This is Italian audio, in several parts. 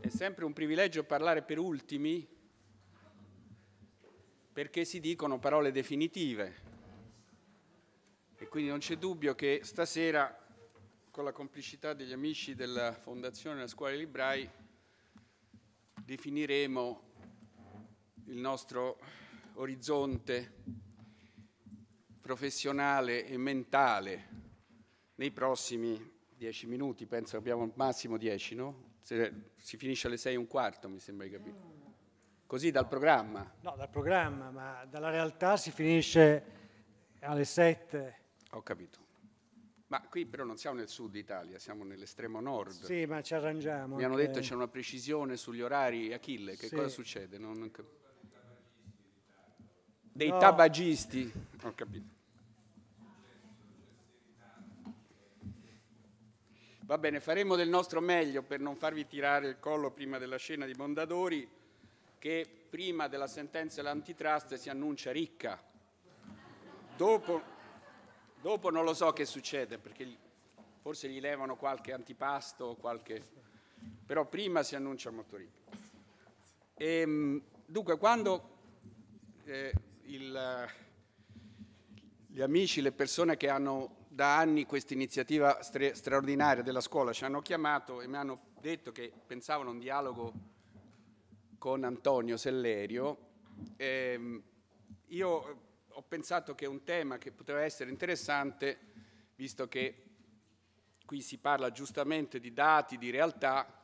È sempre un privilegio parlare per ultimi perché si dicono parole definitive. E quindi non c'è dubbio che stasera, con la complicità degli amici della Fondazione della Scuola dei Librai, definiremo il nostro orizzonte professionale e mentale nei prossimi dieci minuti, penso abbiamo al massimo dieci, no? si finisce alle 6 e un quarto, mi sembra di capire. Così dal programma? No, dal programma, ma dalla realtà si finisce alle 7. Ho capito. Ma qui però non siamo nel sud Italia, siamo nell'estremo nord. Sì, ma ci arrangiamo. Mi hanno detto c'è una precisione sugli orari Achille, che sì. cosa succede? Non... Dei no. tabagisti, ho capito. Va bene, faremo del nostro meglio per non farvi tirare il collo prima della scena di Mondadori, che prima della sentenza dell'antitrust si annuncia ricca. Dopo, dopo non lo so che succede, perché forse gli levano qualche antipasto, qualche... però prima si annuncia molto ricca. E, ehm, dunque, quando eh, il, gli amici, le persone che hanno da anni questa iniziativa straordinaria della scuola, ci hanno chiamato e mi hanno detto che pensavano a un dialogo con Antonio Sellerio. Ehm, eh, io ho pensato che un tema che poteva essere interessante, visto che qui si parla giustamente di dati, di realtà,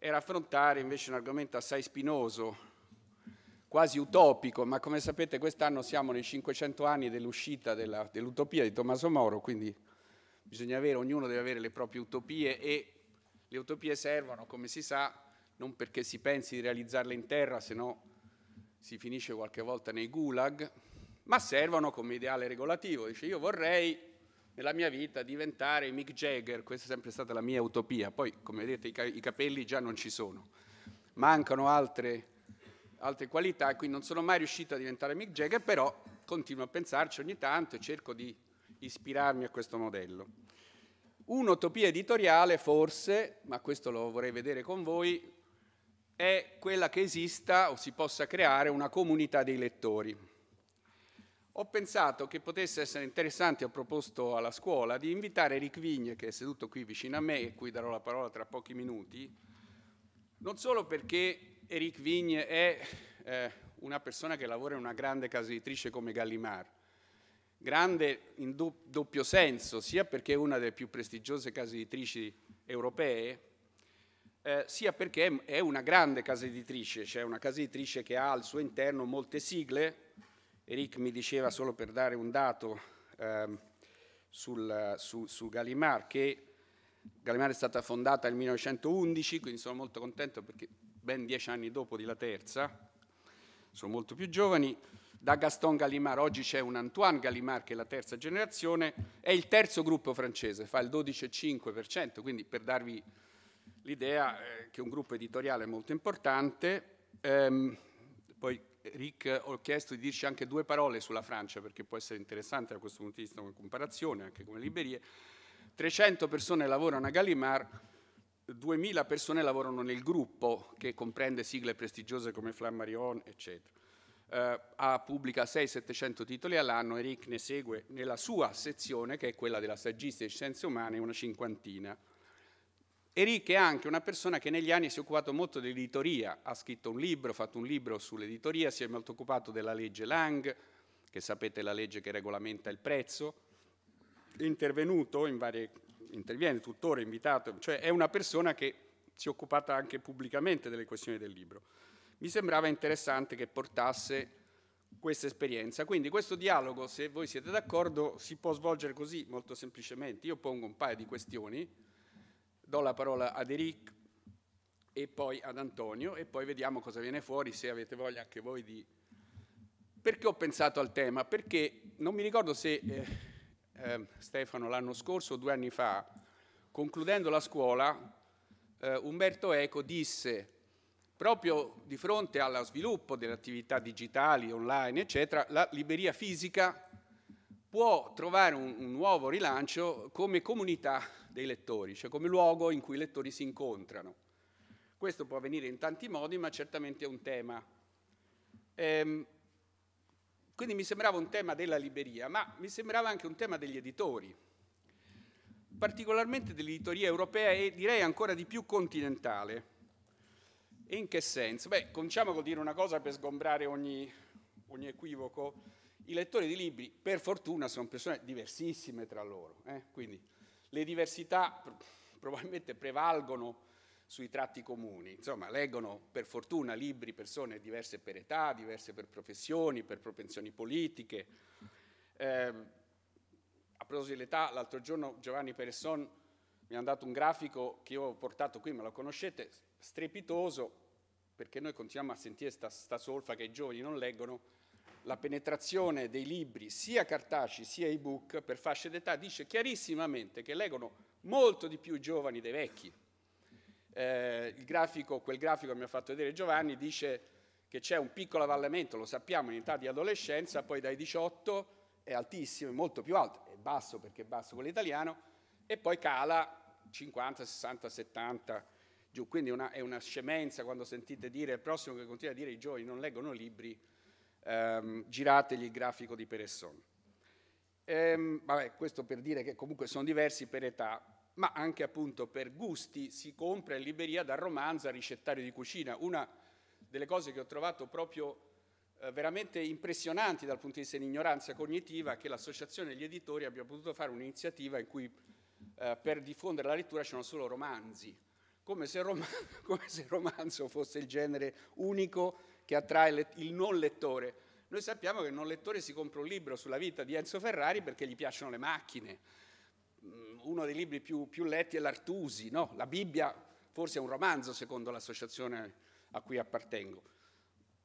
era affrontare invece un argomento assai spinoso quasi utopico, ma come sapete quest'anno siamo nei 500 anni dell'uscita dell'utopia dell di Tommaso Moro, quindi bisogna avere, ognuno deve avere le proprie utopie e le utopie servono, come si sa, non perché si pensi di realizzarle in terra, se no si finisce qualche volta nei gulag, ma servono come ideale regolativo. Dice io vorrei nella mia vita diventare Mick Jagger, questa è sempre stata la mia utopia, poi come vedete i, i capelli già non ci sono, mancano altre altre qualità, quindi non sono mai riuscito a diventare Mick Jagger, però continuo a pensarci ogni tanto e cerco di ispirarmi a questo modello. Un'utopia editoriale forse, ma questo lo vorrei vedere con voi, è quella che esista o si possa creare una comunità dei lettori. Ho pensato che potesse essere interessante, ho proposto alla scuola, di invitare Rick Vigne, che è seduto qui vicino a me e cui darò la parola tra pochi minuti, non solo perché Eric Vigne è eh, una persona che lavora in una grande casa editrice come Gallimard, grande in du- doppio senso, sia perché è una delle più prestigiose case editrici europee, eh, sia perché è una grande casa editrice, cioè una casa editrice che ha al suo interno molte sigle. Eric mi diceva, solo per dare un dato eh, sul, su, su Gallimard, che Gallimard è stata fondata nel 1911, quindi sono molto contento perché ben dieci anni dopo di La Terza, sono molto più giovani, da Gaston Gallimard, oggi c'è un Antoine Gallimard che è la terza generazione, è il terzo gruppo francese, fa il 12,5%, quindi per darvi l'idea eh, che un gruppo editoriale molto importante. Ehm, poi Rick ho chiesto di dirci anche due parole sulla Francia perché può essere interessante da questo punto di vista come comparazione, anche come librerie. 300 persone lavorano a Gallimard, 2000 persone lavorano nel gruppo che comprende sigle prestigiose come Flammarion, eccetera. Eh, ha pubblica 600-700 titoli all'anno, Eric ne segue nella sua sezione, che è quella della saggistica e scienze umane, una cinquantina. Eric è anche una persona che negli anni si è occupato molto dell'editoria, ha scritto un libro, ha fatto un libro sull'editoria, si è molto occupato della legge Lang, che sapete è la legge che regolamenta il prezzo, è intervenuto in varie interviene tuttora invitato, cioè è una persona che si è occupata anche pubblicamente delle questioni del libro. Mi sembrava interessante che portasse questa esperienza. Quindi questo dialogo, se voi siete d'accordo, si può svolgere così, molto semplicemente. Io pongo un paio di questioni, do la parola ad Eric e poi ad Antonio e poi vediamo cosa viene fuori, se avete voglia anche voi di... Perché ho pensato al tema? Perché non mi ricordo se... Eh, eh, Stefano l'anno scorso, due anni fa, concludendo la scuola, eh, Umberto Eco disse, proprio di fronte allo sviluppo delle attività digitali, online, eccetera, la libreria fisica può trovare un, un nuovo rilancio come comunità dei lettori, cioè come luogo in cui i lettori si incontrano. Questo può avvenire in tanti modi, ma certamente è un tema. Ehm, quindi mi sembrava un tema della libreria, ma mi sembrava anche un tema degli editori, particolarmente dell'editoria europea e direi ancora di più continentale. E in che senso? Beh, cominciamo col dire una cosa per sgombrare ogni, ogni equivoco. I lettori di libri, per fortuna, sono persone diversissime tra loro, eh? quindi le diversità probabilmente prevalgono sui tratti comuni. Insomma, leggono per fortuna libri persone diverse per età, diverse per professioni, per propensioni politiche. Eh, a proposito dell'età, l'altro giorno Giovanni Peresson mi ha dato un grafico che io ho portato qui, ma lo conoscete, strepitoso, perché noi continuiamo a sentire sta, sta solfa che i giovani non leggono, la penetrazione dei libri, sia cartacei sia ebook, per fasce d'età, dice chiarissimamente che leggono molto di più i giovani dei vecchi eh, grafico, quel grafico che mi ha fatto vedere Giovanni dice che c'è un piccolo avvallamento, lo sappiamo, in età di adolescenza, poi dai 18 è altissimo, è molto più alto, è basso perché è basso quello italiano, e poi cala 50, 60, 70 giù. Quindi una, è una scemenza quando sentite dire, il prossimo che continua a dire i giovani non leggono libri, ehm, girategli il grafico di Peresson. Ehm, vabbè, questo per dire che comunque sono diversi per età ma anche appunto per gusti si compra in libreria dal romanzo a ricettario di cucina. Una delle cose che ho trovato proprio eh, veramente impressionanti dal punto di vista dell'ignoranza cognitiva è che l'associazione degli editori abbia potuto fare un'iniziativa in cui eh, per diffondere la lettura c'erano solo romanzi, come se, rom come se, il romanzo fosse il genere unico che attrae il non lettore. Noi sappiamo che il non lettore si compra un libro sulla vita di Enzo Ferrari perché gli piacciono le macchine, Mm, uno dei libri più, più letti è l'Artusi, no? la Bibbia forse è un romanzo secondo l'associazione a cui appartengo.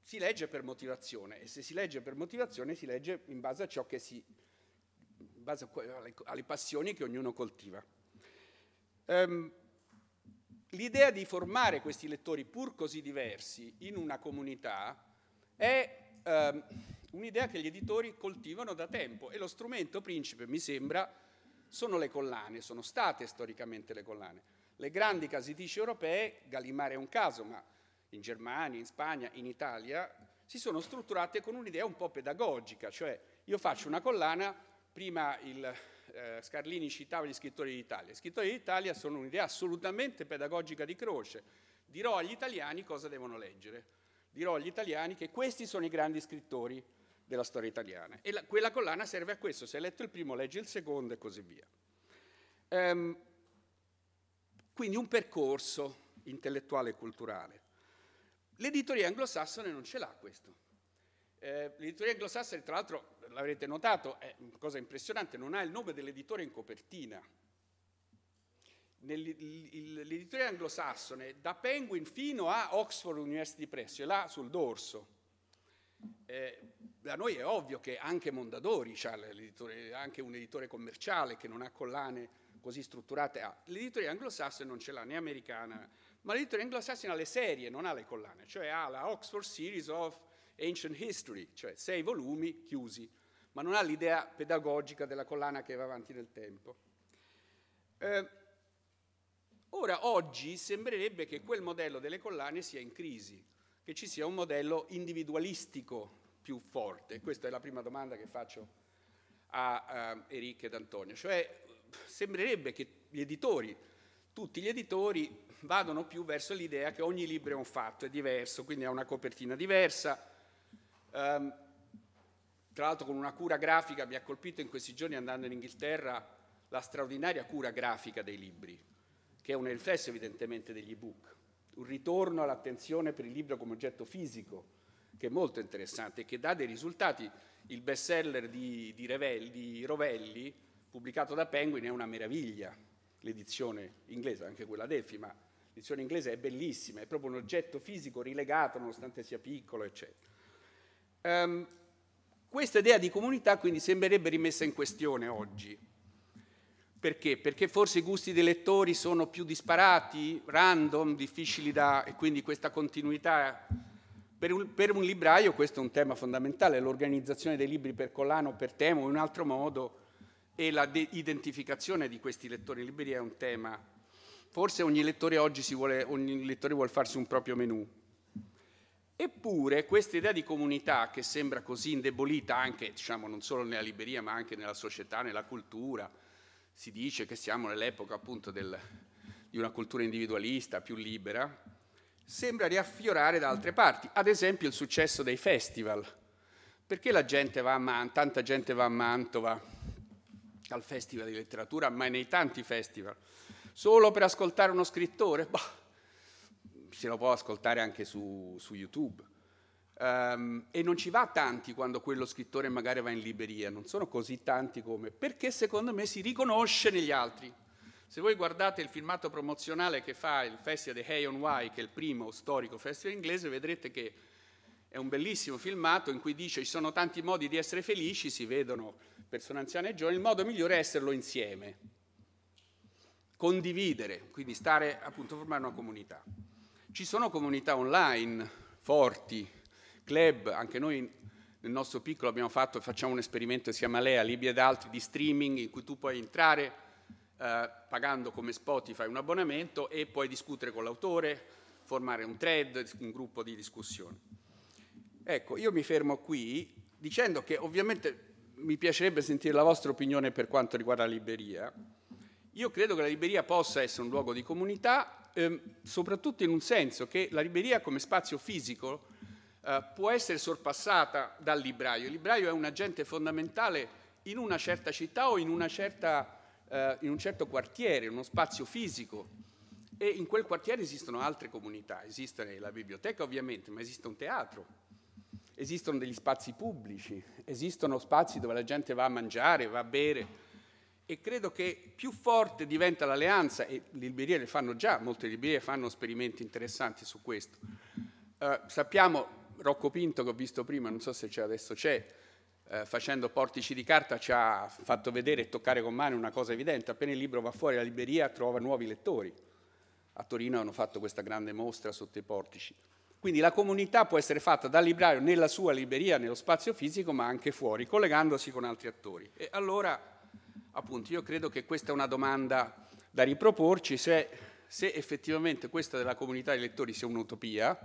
Si legge per motivazione e se si legge per motivazione si legge in base a ciò che si, in base alle, alle passioni che ognuno coltiva. Um, l'idea di formare questi lettori pur così diversi in una comunità è um, un'idea che gli editori coltivano da tempo e lo strumento principe, mi sembra, sono le collane, sono state storicamente le collane. Le grandi casitici europee, Gallimare è un caso, ma in Germania, in Spagna, in Italia, si sono strutturate con un'idea un po' pedagogica, cioè io faccio una collana, prima il, eh, Scarlini citava gli scrittori d'Italia, gli scrittori d'Italia sono un'idea assolutamente pedagogica di croce, dirò agli italiani cosa devono leggere, dirò agli italiani che questi sono i grandi scrittori, della storia italiana. E la, quella collana serve a questo, se hai letto il primo leggi il secondo e così via. Ehm, quindi un percorso intellettuale e culturale. L'editoria anglosassone non ce l'ha questo. Eh, l'editoria anglosassone, tra l'altro, l'avrete notato, è una cosa impressionante, non ha il nome dell'editore in copertina. L'editoria anglosassone, da Penguin fino a Oxford University Press, ce l'ha sul dorso. Eh, da noi è ovvio che anche Mondadori ha anche un editore commerciale che non ha collane così strutturate. Ah, l'editoria anglosassone non ce l'ha né americana, ma l'editoria anglosassone ha le serie, non ha le collane, cioè ha la Oxford Series of Ancient History, cioè sei volumi chiusi, ma non ha l'idea pedagogica della collana che va avanti nel tempo. Eh, ora, oggi sembrerebbe che quel modello delle collane sia in crisi, che ci sia un modello individualistico più forte? Questa è la prima domanda che faccio a, a Enrico ed Antonio. Cioè, sembrerebbe che gli editori, tutti gli editori, vadano più verso l'idea che ogni libro è un fatto, è diverso, quindi ha una copertina diversa. Um, tra l'altro con una cura grafica, mi ha colpito in questi giorni andando in Inghilterra la straordinaria cura grafica dei libri, che è un riflesso evidentemente degli ebook, un ritorno all'attenzione per il libro come oggetto fisico, che è molto interessante e che dà dei risultati. Il bestseller di, di, di Rovelli, pubblicato da Penguin, è una meraviglia, l'edizione inglese, anche quella Delphi, ma l'edizione inglese è bellissima, è proprio un oggetto fisico rilegato nonostante sia piccolo, eccetera. Um, questa idea di comunità quindi sembrerebbe rimessa in questione oggi. Perché? Perché forse i gusti dei lettori sono più disparati, random, difficili da... e quindi questa continuità per un, per un, libraio questo è un tema fondamentale, l'organizzazione dei libri per collano, per tema o in un altro modo e l'identificazione de- di questi lettori in libreria è un tema. Forse ogni lettore oggi vuole, ogni lettore vuole farsi un proprio menù. Eppure questa idea di comunità che sembra così indebolita anche, diciamo, non solo nella libreria ma anche nella società, nella cultura, si dice che siamo nell'epoca appunto del, di una cultura individualista più libera, sembra riaffiorare da altre parti, ad esempio il successo dei festival. Perché gente Man- tanta gente va a Mantova al festival di letteratura, ma nei tanti festival? Solo per ascoltare uno scrittore? Bah, se lo può ascoltare anche su, su YouTube. Um, e non ci va tanti quando quello scrittore magari va in libreria, non sono così tanti come, perché secondo me si riconosce negli altri. Se voi guardate il filmato promozionale che fa il Festival di Hay on Wye, che è il primo storico festival inglese, vedrete che è un bellissimo filmato in cui dice ci sono tanti modi di essere felici, si vedono persone anziane e giovani, il modo migliore è esserlo insieme, condividere, quindi stare appunto formare una comunità. Ci sono comunità online forti, club, anche noi nel nostro piccolo abbiamo fatto, facciamo un esperimento insieme a Lea, Libia ed altri, di streaming in cui tu puoi entrare eh, pagando come Spotify un abbonamento e poi discutere con l'autore, formare un thread, un gruppo di discussione. Ecco, io mi fermo qui dicendo che ovviamente mi piacerebbe sentire la vostra opinione per quanto riguarda la Liberia. Io credo che la Liberia possa essere un luogo di comunità, ehm, soprattutto in un senso che la Liberia come spazio fisico eh, può essere sorpassata dal libraio. Il libraio è un agente fondamentale in una certa città o in una certa eh, in un certo quartiere, in uno spazio fisico. E in quel quartiere esistono altre comunità, esiste la biblioteca ovviamente, ma esiste un teatro, esistono degli spazi pubblici, esistono spazi dove la gente va a mangiare, va a bere. E credo che più forte diventa l'alleanza, e le librerie le fanno già, molte librerie fanno esperimenti interessanti su questo. Eh, sappiamo, Rocco Pinto che ho visto prima, non so se c'è adesso c'è, eh, facendo portici di carta ci ha fatto vedere e toccare con mano una cosa evidente, appena il libro va fuori la libreria trova nuovi lettori. A Torino hanno fatto questa grande mostra sotto i portici. Quindi la comunità può essere fatta dal librario nella sua libreria, nello spazio fisico, ma anche fuori, collegandosi con altri attori. E allora, appunto, io credo che questa è una domanda da riproporci, se, se effettivamente questa della comunità dei lettori sia un'utopia,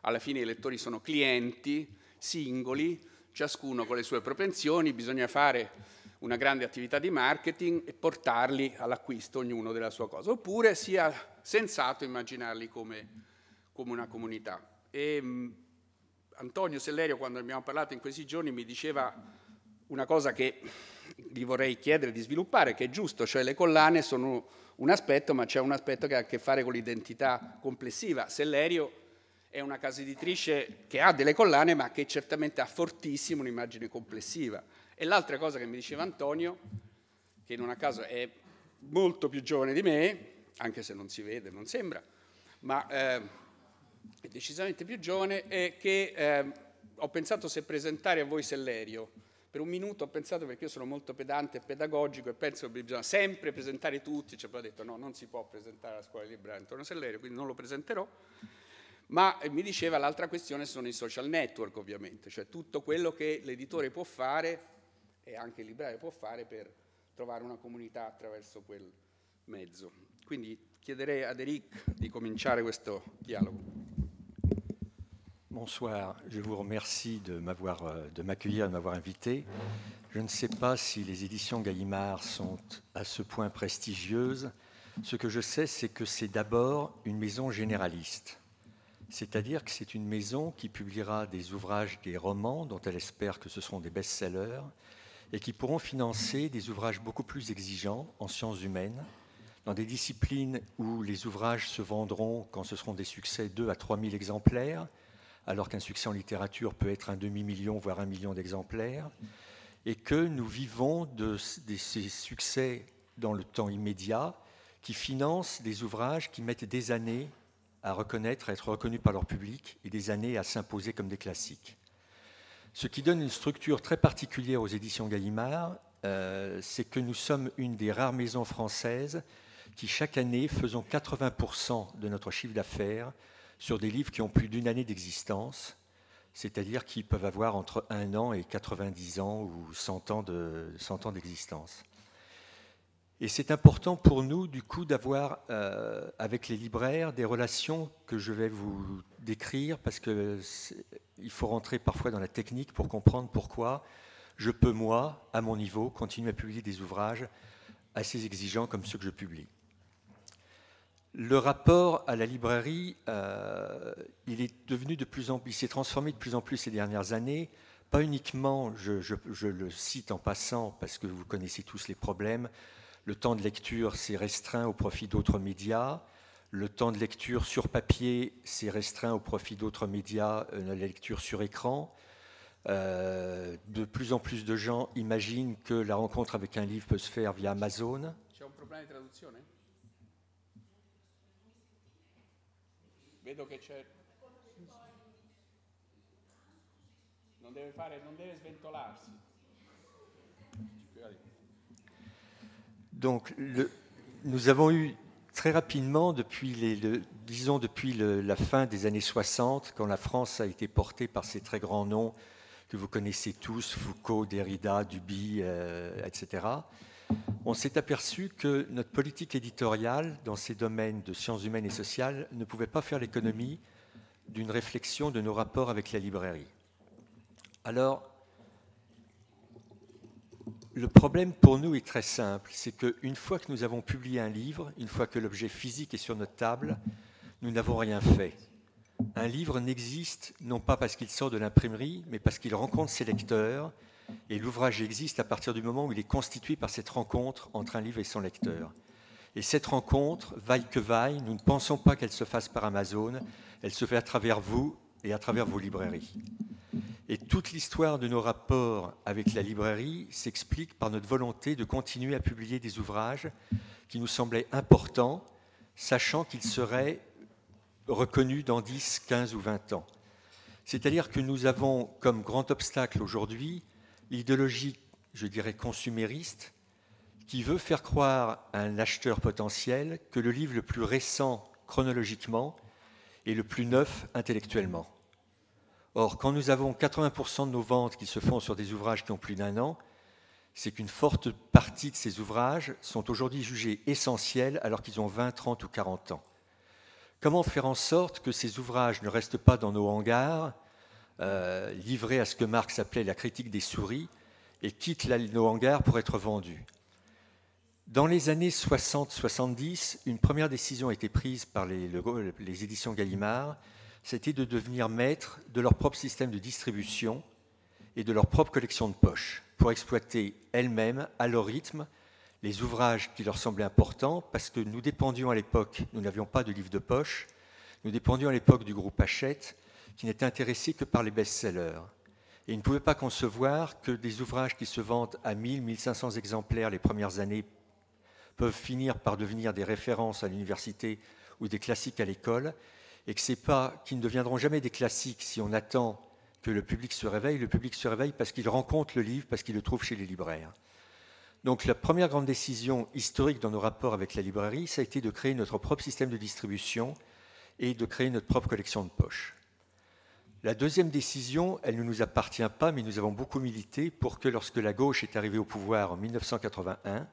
alla fine i lettori sono clienti, singoli, ciascuno con le sue propensioni, bisogna fare una grande attività di marketing e portarli all'acquisto, ognuno della sua cosa, oppure sia sensato immaginarli come, come una comunità. E, mh, mm, Antonio Sellerio, quando abbiamo parlato in questi giorni, mi diceva una cosa che gli vorrei chiedere di sviluppare, che è giusto, cioè le collane sono un aspetto, ma c'è un aspetto che ha a che fare con l'identità complessiva. Sellerio è una casa editrice che ha delle collane ma che certamente ha fortissimo un'immagine complessiva. E l'altra cosa che mi diceva Antonio, che non a caso è molto più giovane di me, anche se non si vede, non sembra, ma eh, è decisamente più giovane, è che eh, ho pensato se presentare a voi Sellerio. Per un minuto ho pensato, perché io sono molto pedante e pedagogico e penso che bisogna sempre presentare tutti, cioè poi ho detto no, non si può presentare alla scuola di Branton Sellerio, quindi non lo presenterò ma eh, mi diceva l'altra questione sono i social network ovviamente, cioè tutto quello che l'editore può fare e anche il libraio può fare per trovare una comunità attraverso quel mezzo. Quindi chiederei ad Eric di cominciare questo dialogo. Bonsoir, je vous remercie de euh, m'accueillir, de m'avoir invité. Je ne sais pas si les éditions Gallimard sont à ce point prestigieuses. Ce que je sais, c'est que c'est d'abord une maison généraliste. C'est-à-dire que c'est une maison qui publiera des ouvrages, des romans, dont elle espère que ce seront des best-sellers, et qui pourront financer des ouvrages beaucoup plus exigeants en sciences humaines, dans des disciplines où les ouvrages se vendront quand ce seront des succès 2 à 3 000 exemplaires, alors qu'un succès en littérature peut être un demi-million, voire un million d'exemplaires, et que nous vivons de, de ces succès dans le temps immédiat qui financent des ouvrages qui mettent des années à reconnaître, à être reconnus par leur public et des années à s'imposer comme des classiques. Ce qui donne une structure très particulière aux éditions Gallimard, euh, c'est que nous sommes une des rares maisons françaises qui, chaque année, faisons 80% de notre chiffre d'affaires sur des livres qui ont plus d'une année d'existence, c'est-à-dire qui peuvent avoir entre un an et 90 ans ou 100 ans d'existence. Et c'est important pour nous, du coup, d'avoir euh, avec les libraires des relations que je vais vous décrire, parce qu'il faut rentrer parfois dans la technique pour comprendre pourquoi je peux, moi, à mon niveau, continuer à publier des ouvrages assez exigeants comme ceux que je publie. Le rapport à la librairie, euh, il est devenu de plus en plus, s'est transformé de plus en plus ces dernières années, pas uniquement, je, le cite en passant parce que vous connaissez tous les problèmes, le temps de lecture s'est restreint au profit d'autres médias. Le temps de lecture sur papier s'est restreint au profit d'autres médias, euh, la lecture sur écran. Euh, de plus en plus de gens imaginent que la rencontre avec un livre peut se faire via Amazon. Donc, nous avons eu très rapidement, depuis les, disons depuis la fin des années 60, quand la France a été portée par ces très grands noms que vous connaissez tous, Foucault, Derrida, Duby, euh, etc., on s'est aperçu que notre politique éditoriale dans ces domaines de sciences humaines et sociales ne pouvait pas faire l'économie d'une réflexion de nos rapports avec la librairie. Alors, le problème pour nous est très simple, c'est qu'une fois que nous avons publié un livre, une fois que l'objet physique est sur notre table, nous n'avons rien fait. Un livre n'existe non pas parce qu'il sort de l'imprimerie, mais parce qu'il rencontre ses lecteurs, et l'ouvrage existe à partir du moment où il est constitué par cette rencontre entre un livre et son lecteur. Et cette rencontre, vaille que vaille, nous ne pensons pas qu'elle se fasse par Amazon, elle se fait à travers vous et à travers vos librairies. Et toute l'histoire de nos rapports avec la librairie s'explique par notre volonté de continuer à publier des ouvrages qui nous semblaient importants, sachant qu'ils seraient reconnus dans 10, 15 ou 20 ans. C'est-à-dire que nous avons comme grand obstacle aujourd'hui l'idéologie, je dirais, consumériste, qui veut faire croire à un acheteur potentiel que le livre le plus récent chronologiquement est le plus neuf intellectuellement. Or, quand nous avons 80% de nos ventes qui se font sur des ouvrages qui ont plus d'un an, c'est qu'une forte partie de ces ouvrages sont aujourd'hui jugés essentiels alors qu'ils ont 20, 30 ou 40 ans. Comment faire en sorte que ces ouvrages ne restent pas dans nos hangars, euh, livrés à ce que Marx appelait la critique des souris, et quittent nos hangars pour être vendus Dans les années 60-70, une première décision a été prise par les éditions Gallimard c'était de devenir maître de leur propre système de distribution et de leur propre collection de poches, pour exploiter elles-mêmes, à leur rythme, les ouvrages qui leur semblaient importants, parce que nous dépendions à l'époque, nous n'avions pas de livres de poche, nous dépendions à l'époque du groupe Hachette, qui n'était intéressé que par les best-sellers. Et ils ne pouvait pas concevoir que des ouvrages qui se vendent à 1000, 1500 exemplaires les premières années peuvent finir par devenir des références à l'université ou des classiques à l'école, et que c'est pas, qu'ils ne deviendront jamais des classiques si on attend que le public se réveille. Le public se réveille parce qu'il rencontre le livre, parce qu'il le trouve chez les libraires. Donc la première grande décision historique dans nos rapports avec la librairie, ça a été de créer notre propre système de distribution et de créer notre propre collection de poches. La deuxième décision, elle ne nous appartient pas, mais nous avons beaucoup milité pour que lorsque la gauche est arrivée au pouvoir en 1981,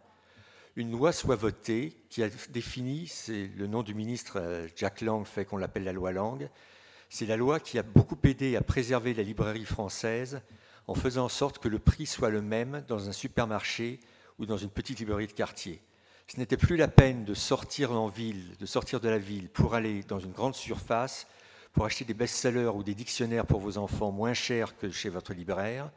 une loi soit votée qui a défini, c'est le nom du ministre euh, Jack Lang fait qu'on l'appelle la loi Lang, c'est la loi qui a beaucoup aidé à préserver la librairie française en faisant en sorte que le prix soit le même dans un supermarché ou dans une petite librairie de quartier. Ce n'était plus la peine de sortir en ville, de sortir de la ville pour aller dans une grande surface, pour acheter des best-sellers ou des dictionnaires pour vos enfants moins chers que chez votre libraire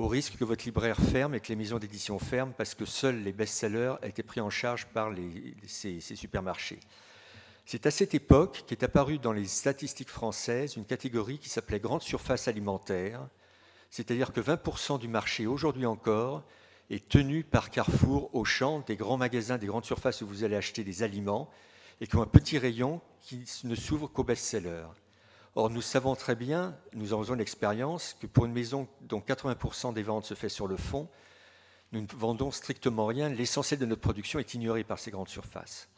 au risque que votre libraire ferme et que les maisons d'édition ferment parce que seuls les best-sellers étaient pris en charge par ces, supermarchés. C'est à cette époque qu'est apparue dans les statistiques françaises une catégorie qui s'appelait grande surface alimentaire, c'est-à-dire que 20% du marché aujourd'hui encore est tenu par Carrefour, Auchan, des grands magasins, des grandes surfaces où vous allez acheter des aliments et qui ont un petit rayon qui ne s'ouvre qu'aux best-sellers. Or, nous savons très bien, nous avons l'expérience, que pour une maison dont 80% des ventes se fait sur le fond, nous ne vendons strictement rien. L'essentiel de notre production est ignoré par ces grandes surfaces.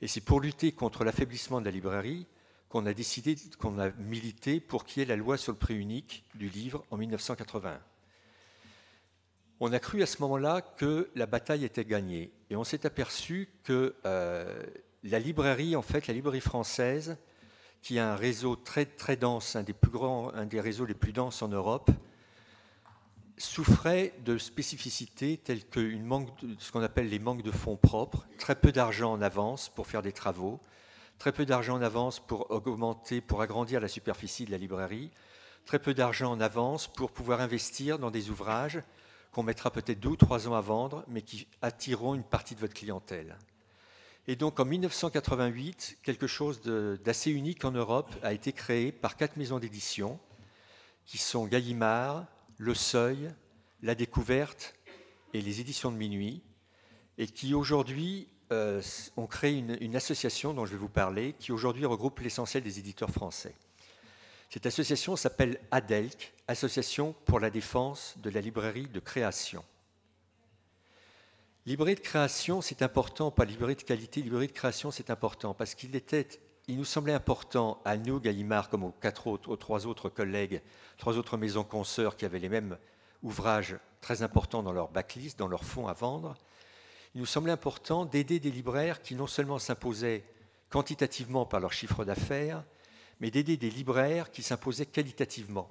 Et c'est pour lutter contre l'affaiblissement de la librairie qu'on a décidé, qu'on a milité pour qu'il y ait la loi sur le prix unique du livre en 1981. On a cru à ce moment-là que la bataille était gagnée. Et on s'est aperçu que euh, la librairie, en fait, la librairie française, qui a un réseau très, très dense, un des, plus un des réseaux les plus denses en Europe, souffrait de spécificités telles que manque ce qu'on appelle les manques de fonds propres, très peu d'argent en avance pour faire des travaux, très peu d'argent en avance pour augmenter, pour agrandir la superficie de la librairie, très peu d'argent en avance pour pouvoir investir dans des ouvrages qu'on mettra peut-être deux ou trois ans à vendre, mais qui attireront une partie de votre clientèle. Et donc en 1988, quelque chose d'assez unique en Europe a été créé par quatre maisons d'édition, qui sont Gallimard, Le Seuil, La Découverte et les éditions de minuit, et qui aujourd'hui euh, ont créé une, une, association dont je vais vous parler, qui aujourd'hui regroupe l'essentiel des éditeurs français. Cette association s'appelle ADELC, Association pour la défense de la librairie de création de création, c'est important, pas de qualité, de création, c'est important, parce qu'il était, il nous semblait important à nous, Gallimard, comme aux, quatre autres, aux trois autres collègues, trois autres maisons consoeurs qui avaient les mêmes ouvrages très importants dans leur backlist, dans leur fonds à vendre, il nous semblait important d'aider des libraires qui non seulement s'imposaient quantitativement par leur chiffre d'affaires, mais d'aider des libraires qui s'imposaient qualitativement.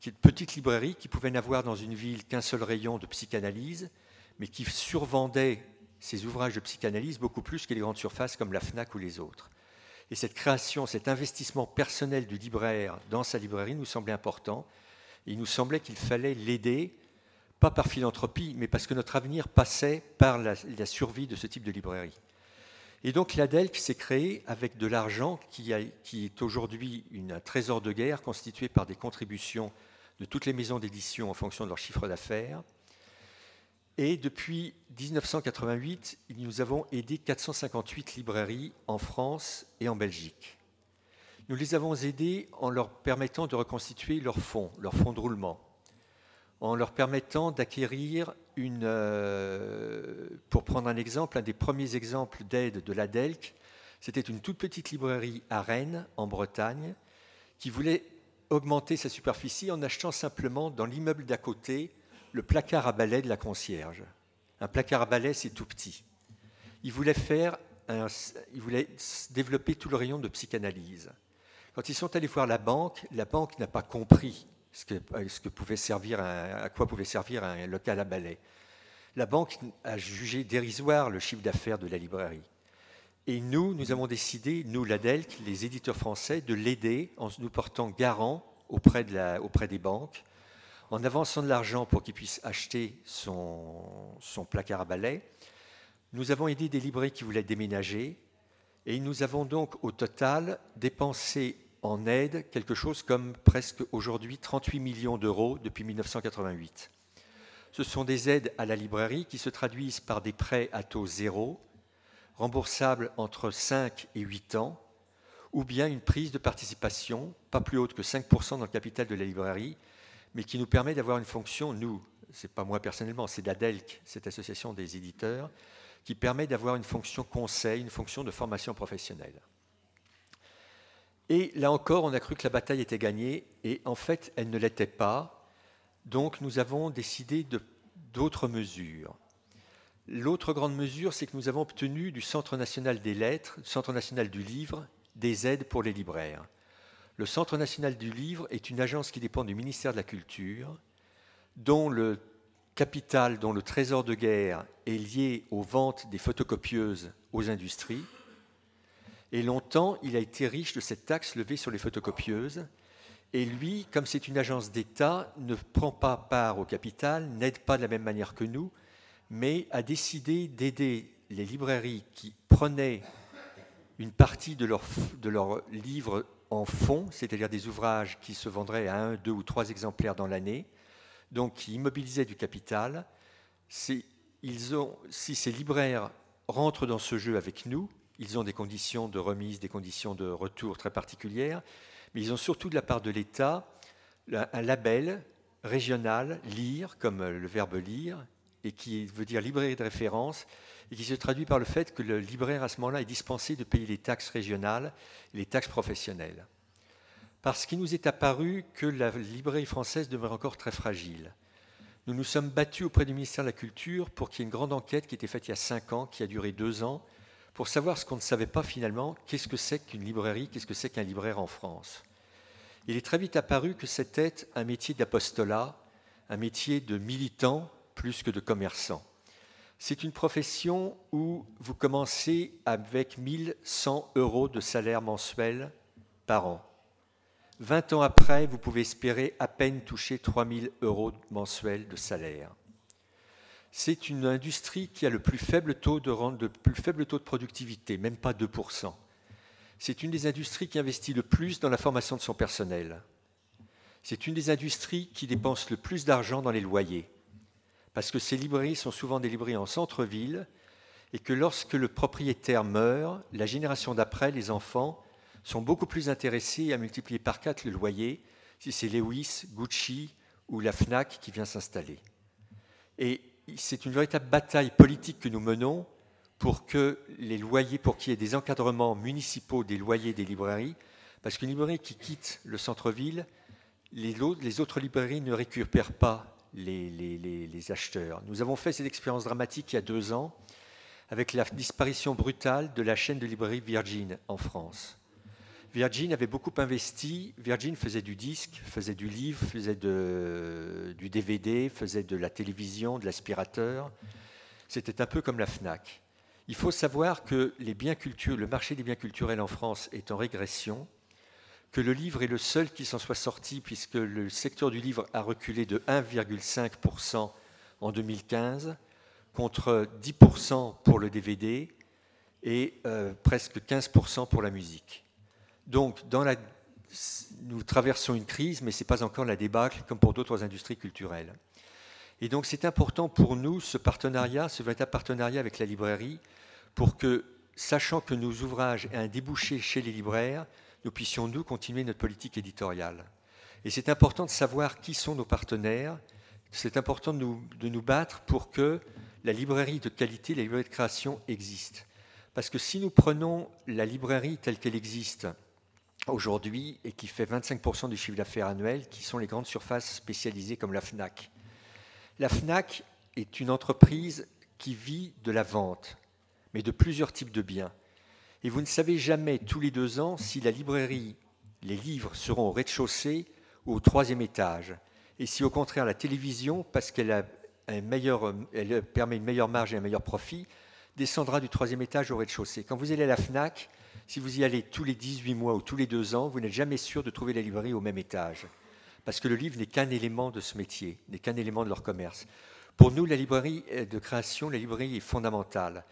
petites petite librairie qui pouvaient n'avoir dans une ville qu'un seul rayon de psychanalyse, mais qui survendait ses ouvrages de psychanalyse beaucoup plus que les grandes surfaces comme la FNAC ou les autres. Et cette création, cet investissement personnel du libraire dans sa librairie nous semblait important. il nous semblait qu'il fallait l'aider, pas par philanthropie, mais parce que notre avenir passait par la, survie de ce type de librairie. Et donc l'ADELC s'est créée avec de l'argent qui, qui, est aujourd'hui un trésor de guerre constitué par des contributions de toutes les maisons d'édition en fonction de leur chiffre d'affaires, et depuis 1988, nous avons aidé 458 librairies en France et en Belgique. Nous les avons aidées en leur permettant de reconstituer leurs fonds, leurs fonds de roulement, en leur permettant d'acquérir une... Euh, pour prendre un exemple, un des premiers exemples d'aide de la Delc, c'était une toute petite librairie à Rennes, en Bretagne, qui voulait augmenter sa superficie en achetant simplement dans l'immeuble d'à côté le placard à balai de la concierge. Un placard à balai, c'est tout petit. Il voulait faire, il voulait développer tout le rayon de psychanalyse. Quand ils sont allés voir la banque, la banque n'a pas compris ce que, euh, ce que pouvait servir à quoi pouvait servir un local à balai. La banque a jugé dérisoire le chiffre d'affaires de la librairie. Et nous, nous avons décidé, nous, l'ADELC, les éditeurs français, de l'aider en nous portant garant auprès, de la, auprès des banques en avançant de l'argent pour qu'il puisse acheter son, placard à balai, nous avons aidé des librairies qui voulaient déménager et nous avons donc au total dépensé en aide quelque chose comme presque aujourd'hui 38 millions d'euros depuis 1988. Ce sont des aides à la librairie qui se traduisent par des prêts à taux zéro, remboursables entre 5 et 8 ans, ou bien une prise de participation, pas plus haute que 5% dans le capital de la librairie, mais qui nous permet d'avoir une fonction, nous, c'est pas moi personnellement, c'est l'ADELC, cette association des éditeurs, qui permet d'avoir une fonction conseil, une fonction de formation professionnelle. Et là encore, on a cru que la bataille était gagnée, et en fait, elle ne l'était pas. Donc nous avons décidé d'autres mesures. L'autre grande mesure, c'est que nous avons obtenu du Centre national des lettres, du Centre national du livre, des aides pour les libraires. Le Centre national du livre est une agence qui dépend du ministère de la Culture, dont le capital, dont le trésor de guerre est lié aux ventes des photocopieuses aux industries. Et longtemps, il a été riche de cette taxe levée sur les photocopieuses. Et lui, comme c'est une agence d'État, ne prend pas part au capital, n'aide pas de la même manière que nous, mais a décidé d'aider les librairies qui prenaient une partie de leurs de leur livres en fonds, c'est-à-dire des ouvrages qui se vendraient à un, deux ou trois exemplaires dans l'année, donc qui immobilisaient du capital. si ces libraires rentrent dans ce jeu avec nous, ils ont des conditions de remise, des conditions de retour très particulières, mais ils ont surtout de la part de l'État un label régional, lire, comme le verbe lire, et qui veut dire librairie de référence, et qui se traduit par le fait que le libraire à ce moment-là est dispensé de payer les taxes régionales et les taxes professionnelles. Parce qu'il nous est apparu que la librairie française demeure encore très fragile. Nous nous sommes battus auprès du ministère de la Culture pour qu'il y ait une grande enquête qui été faite il y a cinq ans, qui a duré deux ans, pour savoir ce qu'on ne savait pas finalement, qu'est-ce que c'est qu'une librairie, qu'est-ce que c'est qu'un libraire en France. Il est très vite apparu que c'était un métier d'apostolat, un métier de militant plus que de commerçant. C'est une profession où vous commencez avec 1100 euros de salaire mensuel par an. 20 ans après, vous pouvez espérer à peine toucher 3000 euros mensuels de salaire. C'est une industrie qui a le plus faible taux de le plus faible taux de productivité, même pas 2%. C'est une des industries qui investit le plus dans la formation de son personnel. C'est une des industries qui dépense le plus d'argent dans les loyers parce que ces librairies sont souvent des librairies en centre-ville et que lorsque le propriétaire meurt, la génération d'après, les enfants, sont beaucoup plus intéressés à multiplier par quatre le loyer si c'est Lewis, Gucci ou la FNAC qui vient s'installer. Et c'est une véritable bataille politique que nous menons pour que les loyers, pour qu'il y ait des encadrements municipaux des loyers des librairies, parce qu'une librairie qui quitte le centre-ville, les autres librairies ne récupèrent pas les, les, acheteurs. Nous avons fait cette expérience dramatique il y a deux ans avec la disparition brutale de la chaîne de librairie Virgin en France. Virgin avait beaucoup investi. Virgin faisait du disque, faisait du livre, faisait de, du DVD, faisait de la télévision, de l'aspirateur. C'était un peu comme la FNAC. Il faut savoir que les biens culturels, le marché des biens culturels en France est en régression que le livre est le seul qui s'en soit sorti, puisque le secteur du livre a reculé de 1,5% en 2015, contre 10% pour le DVD et euh, presque 15% pour la musique. Donc, nous traversons une crise, mais ce n'est pas encore la débâcle comme pour d'autres industries culturelles. Et donc, c'est important pour nous, ce partenariat, ce véritable partenariat avec la librairie, pour que, sachant que nos ouvrages aient un débouché chez les libraires, nous puissions, nous, continuer notre politique éditoriale. Et c'est important de savoir qui sont nos partenaires, c'est important de nous, de nous, battre pour que la librairie de qualité, la librairie de création existe. Parce que si nous prenons la librairie telle qu'elle existe aujourd'hui et qui fait 25% du chiffre d'affaires annuel, qui sont les grandes surfaces spécialisées comme la FNAC, la FNAC est une entreprise qui vit de la vente, mais de plusieurs types de biens et vous ne savez jamais tous les deux ans si la librairie, les livres seront au rez-de-chaussée ou au troisième étage, et si au contraire la télévision, parce qu'elle elle permet une meilleure marge et un meilleur profit, descendra du troisième étage au rez-de-chaussée. Quand vous allez à la FNAC, si vous y allez tous les 18 mois ou tous les deux ans, vous n'êtes jamais sûr de trouver la librairie au même étage, parce que le livre n'est qu'un élément de ce métier, n'est qu'un élément de leur commerce. Pour nous, la librairie de création, la librairie est fondamentale.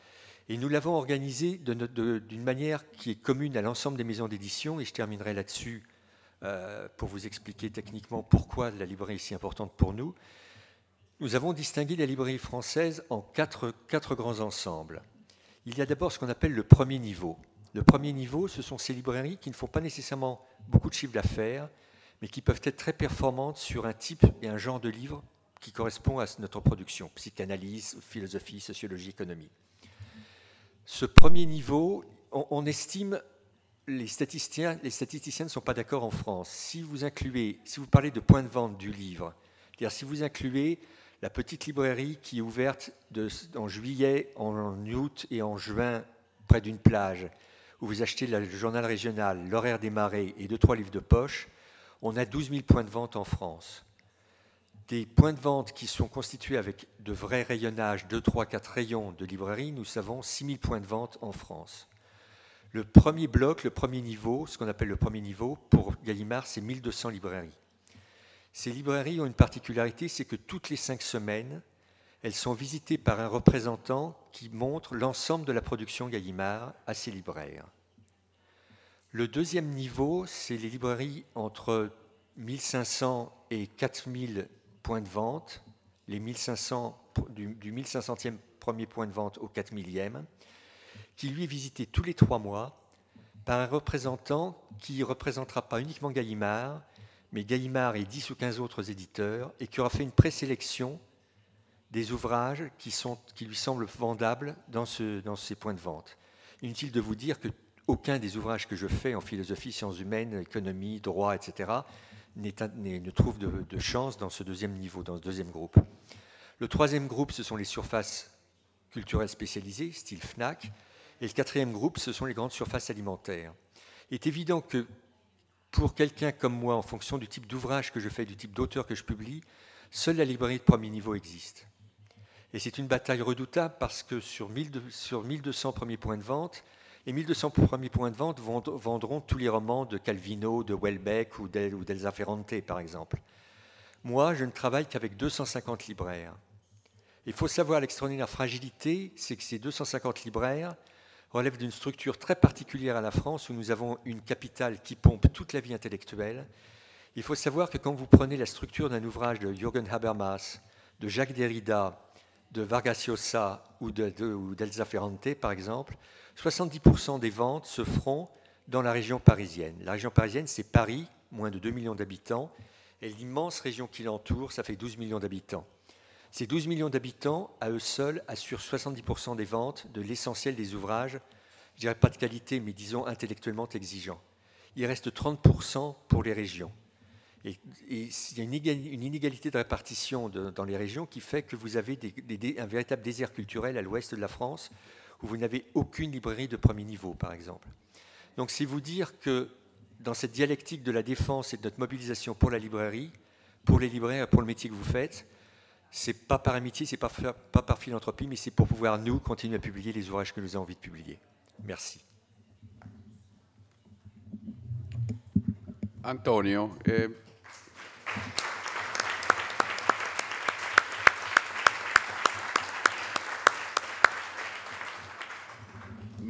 Et nous l'avons organisé d'une manière qui est commune à l'ensemble des maisons d'édition, et je terminerai là-dessus euh, pour vous expliquer techniquement pourquoi la librairie est si importante pour nous. Nous avons distingué la librairie française en quatre, quatre grands ensembles. Il y a d'abord ce qu'on appelle le premier niveau. Le premier niveau, ce sont ces librairies qui ne font pas nécessairement beaucoup de chiffre d'affaires, mais qui peuvent être très performantes sur un type et un genre de livre qui correspond à notre production, psychanalyse, philosophie, sociologie, économie. Ce premier niveau, on, estime, les statisticiens, les statisticiens ne sont pas d'accord en France. Si vous incluez, si vous parlez de points de vente du livre, c'est-à-dire si vous incluez la petite librairie qui est ouverte en juillet, en août et en juin près d'une plage, où vous achetez le journal régional, l'horaire des marées et deux, trois livres de poche, on a 12 000 points de vente en France des points de vente qui sont constitués avec de vrais rayonnages, 2, 3, 4 rayons de librairie, nous avons 6000 points de vente en France. Le premier bloc, le premier niveau, ce qu'on appelle le premier niveau, pour Gallimard, c'est 1200 librairies. Ces librairies ont une particularité, c'est que toutes les cinq semaines, elles sont visitées par un représentant qui montre l'ensemble de la production Gallimard à ses libraires. Le deuxième niveau, c'est les librairies entre 1500 et 4000 points de vente, les du, 1500e premier point de vente au 4000e, qui lui est visité tous les trois mois par un représentant qui représentera pas uniquement Gallimard, mais Gallimard et 10 ou 15 autres éditeurs, et qui aura fait une présélection des ouvrages qui, sont, qui lui semblent vendables dans, ce, dans ces points de vente. Inutile de vous dire que aucun des ouvrages que je fais en philosophie, sciences humaines, économie, droit, etc., ne trouve de, de, chance dans ce deuxième niveau, dans ce deuxième groupe. Le troisième groupe, ce sont les surfaces culturelles spécialisées, style FNAC. Et le quatrième groupe, ce sont les grandes surfaces alimentaires. Il est évident que pour quelqu'un comme moi, en fonction du type d'ouvrage que je fais, du type d'auteur que je publie, seule la librairie de premier niveau existe. Et c'est une bataille redoutable parce que sur, 1200 premiers points de vente, et 1200 premiers points de vente vendront tous les romans de Calvino, de Welbeck ou d'Elsa Ferrante, par exemple. Moi, je ne travaille qu'avec 250 libraires. Il faut savoir l'extraordinaire fragilité, c'est que ces 250 libraires relèvent d'une structure très particulière à la France où nous avons une capitale qui pompe toute la vie intellectuelle. Il faut savoir que quand vous prenez la structure d'un ouvrage de Jürgen Habermas, de Jacques Derrida, de Vargas Llosa ou d'Elsa Ferrante, par exemple, 70% des ventes se feront dans la région parisienne. La région parisienne, c'est Paris, moins de 2 millions d'habitants, et l'immense région qui l'entoure, ça fait 12 millions d'habitants. Ces 12 millions d'habitants, à eux seuls, assurent 70% des ventes de l'essentiel des ouvrages, je dirais pas de qualité, mais disons intellectuellement exigeants. Il reste 30% pour les régions. Et, il y a une inégalité de répartition dans les régions qui fait que vous avez un véritable désert culturel à l'ouest de la France où vous n'avez aucune librairie de premier niveau, par exemple. Donc c'est vous dire que dans cette dialectique de la défense et de notre mobilisation pour la librairie, pour les libraires, pour le métier que vous faites, c'est pas par amitié, c'est pas, pas par philanthropie, mais c'est pour pouvoir nous continuer à publier les ouvrages que nous avons envie de publier. Merci. Antonio, eh,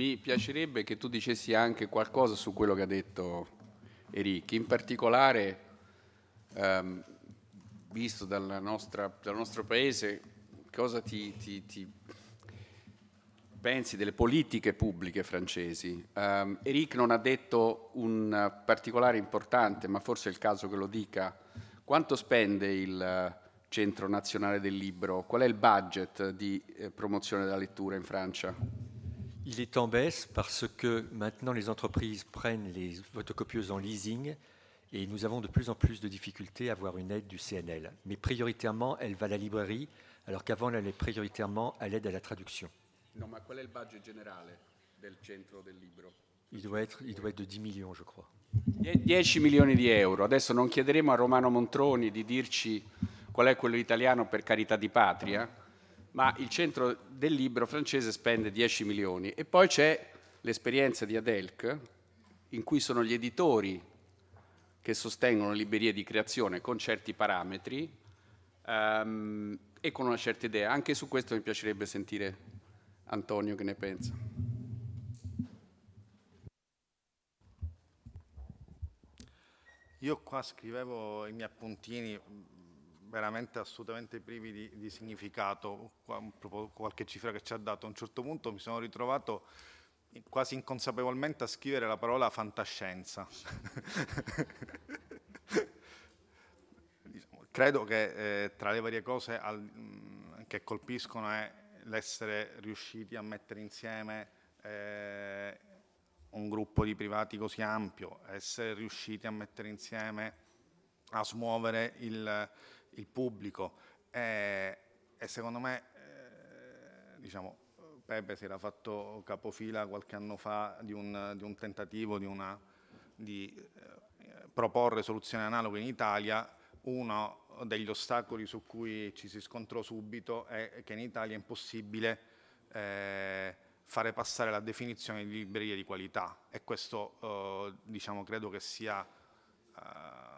Mi piacerebbe che tu dicessi anche qualcosa su quello che ha detto Eric, in particolare ehm, visto nostra, dal nostro paese cosa ti, ti, ti, pensi delle politiche pubbliche francesi. Um, Eric non ha detto un particolare importante, ma forse è il caso che lo dica. Quanto spende il Centro Nazionale del Libro? Qual è il budget di eh, promozione della lettura in Francia? Il est en baisse parce que maintenant les entreprises prennent les photocopieuses en leasing et nous avons de plus en plus de difficultés à avoir une aide du CNL. Mais prioritairement, elle va à la librairie, alors qu'avant, elle allait prioritairement à l'aide à la traduction. Non, mais quel est le budget général du centre du libro? Il doit, être, de 10 millions, je crois. 10 millions d'euros. Adesso non chiederemo a Romano Montroni di dirci qual è quello italiano per carità di patria, ma il centro del libro francese spende 10 milioni. E poi c'è l'esperienza di Adelk, in cui sono gli editori che sostengono librerie di creazione con certi parametri um, e con una certa idea. Anche su questo mi piacerebbe sentire Antonio che ne pensa. Io qua scrivevo i miei appuntini, veramente assolutamente privi di, di significato, qualche cifra che ci ha dato. A un certo punto mi sono ritrovato quasi inconsapevolmente a scrivere la parola fantascienza. diciamo, credo che eh, tra le varie cose al, mh, mm, che colpiscono è l'essere riusciti a mettere insieme eh, un gruppo di privati così ampio, essere riusciti a mettere insieme, a smuovere il, il pubblico e, e secondo me eh, diciamo, Pepe si era fatto capofila qualche anno fa di un, di un tentativo di, una, di eh, proporre soluzioni analoghe in Italia uno degli ostacoli su cui ci si scontrò subito è che in Italia è impossibile eh, fare passare la definizione di librerie di qualità e questo eh, diciamo, credo che sia eh,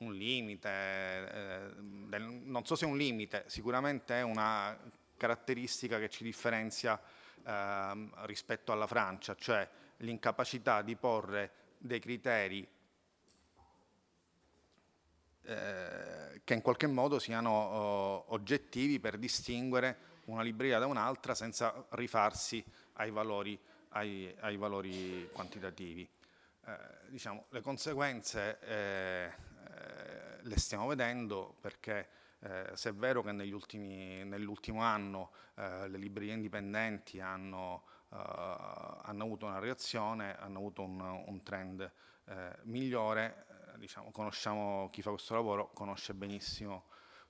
un limite, eh, del, non so se è un limite, sicuramente è una caratteristica che ci differenzia eh, rispetto alla Francia, cioè l'incapacità di porre dei criteri eh, che in qualche modo siano oh, oggettivi per distinguere una libreria da un'altra senza rifarsi ai valori, ai, ai valori quantitativi. Eh, diciamo, le conseguenze eh, le stiamo vedendo perché eh, se è vero che nell'ultimo anno eh, le librerie indipendenti hanno, eh, hanno, avuto una reazione, hanno avuto un, un trend eh, migliore, eh, diciamo, conosciamo chi fa questo lavoro, conosce benissimo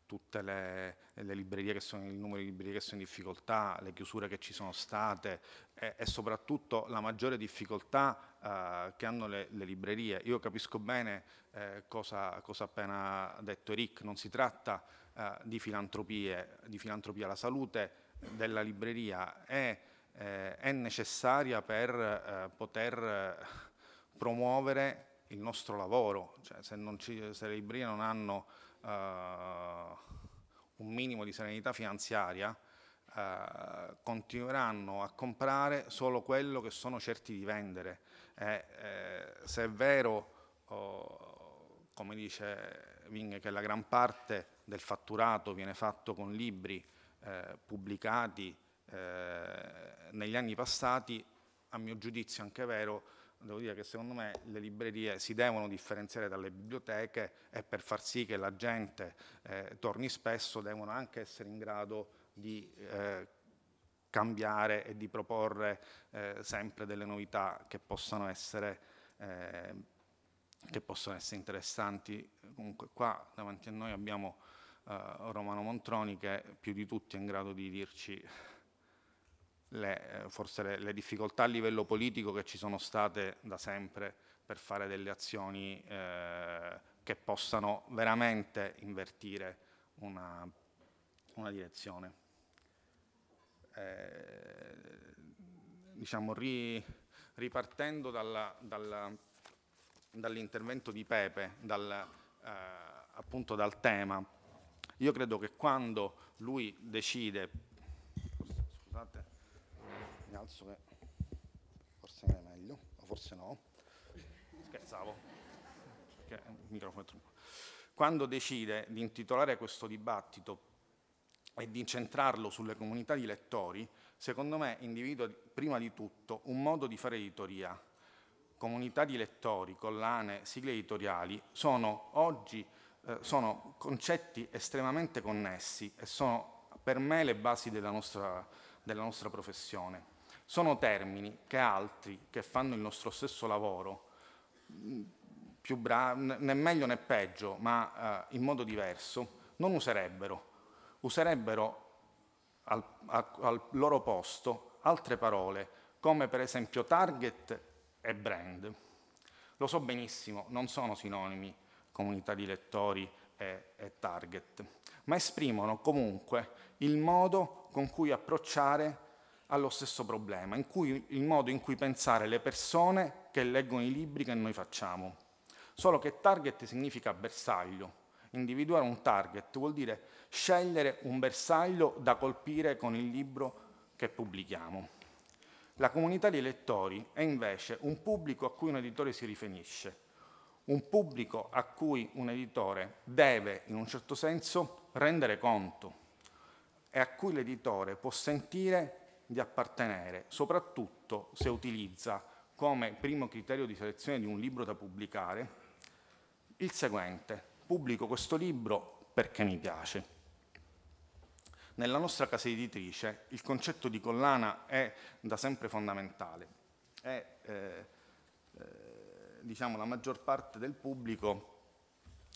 tutte le, le, librerie che sono, il numero di librerie che sono in difficoltà, le chiusure che ci sono state e, e soprattutto la maggiore difficoltà eh, che hanno le, le, librerie. Io capisco bene eh, cosa, ha appena detto Eric, non si tratta eh, di filantropie, di filantropia. La salute della libreria è, eh, è necessaria per eh, poter eh, promuovere il nostro lavoro, cioè, se, ci, se, le librerie non hanno un minimo di serenità finanziaria, Uh, continueranno a comprare solo quello che sono certi di vendere. E, eh, se è vero, oh, come dice Ving, che la gran parte del fatturato viene fatto con libri eh, pubblicati eh, negli anni passati, a mio giudizio è anche vero, devo dire che secondo me le librerie si devono differenziare dalle biblioteche e per far sì che la gente eh, torni spesso devono anche essere in grado di eh, cambiare e di proporre eh, sempre delle novità che possano essere, eh, che possano essere interessanti. Comunque qua davanti a noi abbiamo eh, Romano Montroni che più di tutti è in grado di dirci le, eh, forse le, le, difficoltà a livello politico che ci sono state da sempre per fare delle azioni eh, che possano veramente invertire una, una direzione. Eh, diciamo, ri, ripartendo dalla, dalla, dall'intervento di Pepe, dal, eh, appunto dal tema, io credo che quando lui decide, scusate, mi alzo che forse è meglio, o forse no, scherzavo, perché il microfono è troppo. Quando decide di intitolare questo dibattito e di incentrarlo sulle comunità di lettori, secondo me individua prima di tutto un modo di fare editoria. Comunità di lettori, collane, sigle editoriali sono oggi eh, sono concetti estremamente connessi e sono per me le basi della nostra, della nostra professione. Sono termini che altri che fanno il nostro stesso lavoro mm, più bravi, né meglio né peggio, ma eh, in modo diverso, non userebbero userebbero al, a, al loro posto altre parole, come per esempio target e brand. Lo so benissimo, non sono sinonimi comunità di lettori e, e target, ma esprimono comunque il modo con cui approcciare allo stesso problema, cui, il modo in cui pensare le persone che leggono i libri che noi facciamo. Solo che target significa bersaglio, Individuare un target vuol dire scegliere un bersaglio da colpire con il libro che pubblichiamo. La comunità di lettori è invece un pubblico a cui un editore si riferisce, un pubblico a cui un editore deve, in un certo senso, rendere conto e a cui l'editore può sentire di appartenere, soprattutto se utilizza come primo criterio di selezione di un libro da pubblicare il seguente, pubblico questo libro perché mi piace. Nella nostra casa editrice il concetto di collana è da sempre fondamentale. È, eh, eh, diciamo, la maggior parte del pubblico,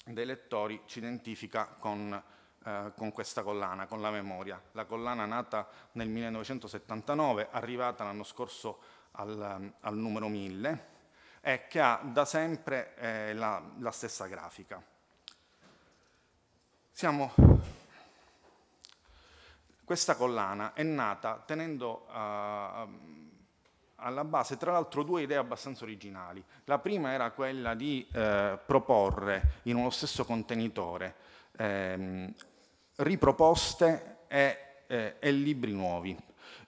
dei lettori, ci identifica con, eh, con questa collana, con la memoria. La collana nata nel 1979, arrivata l'anno scorso al, al numero 1000 e che ha da sempre eh, la, la stessa grafica. Siamo... Questa collana è nata tenendo uh, alla base, tra l'altro, due idee abbastanza originali. La prima era quella di eh, proporre in uno stesso contenitore ehm, riproposte e, eh, e libri nuovi.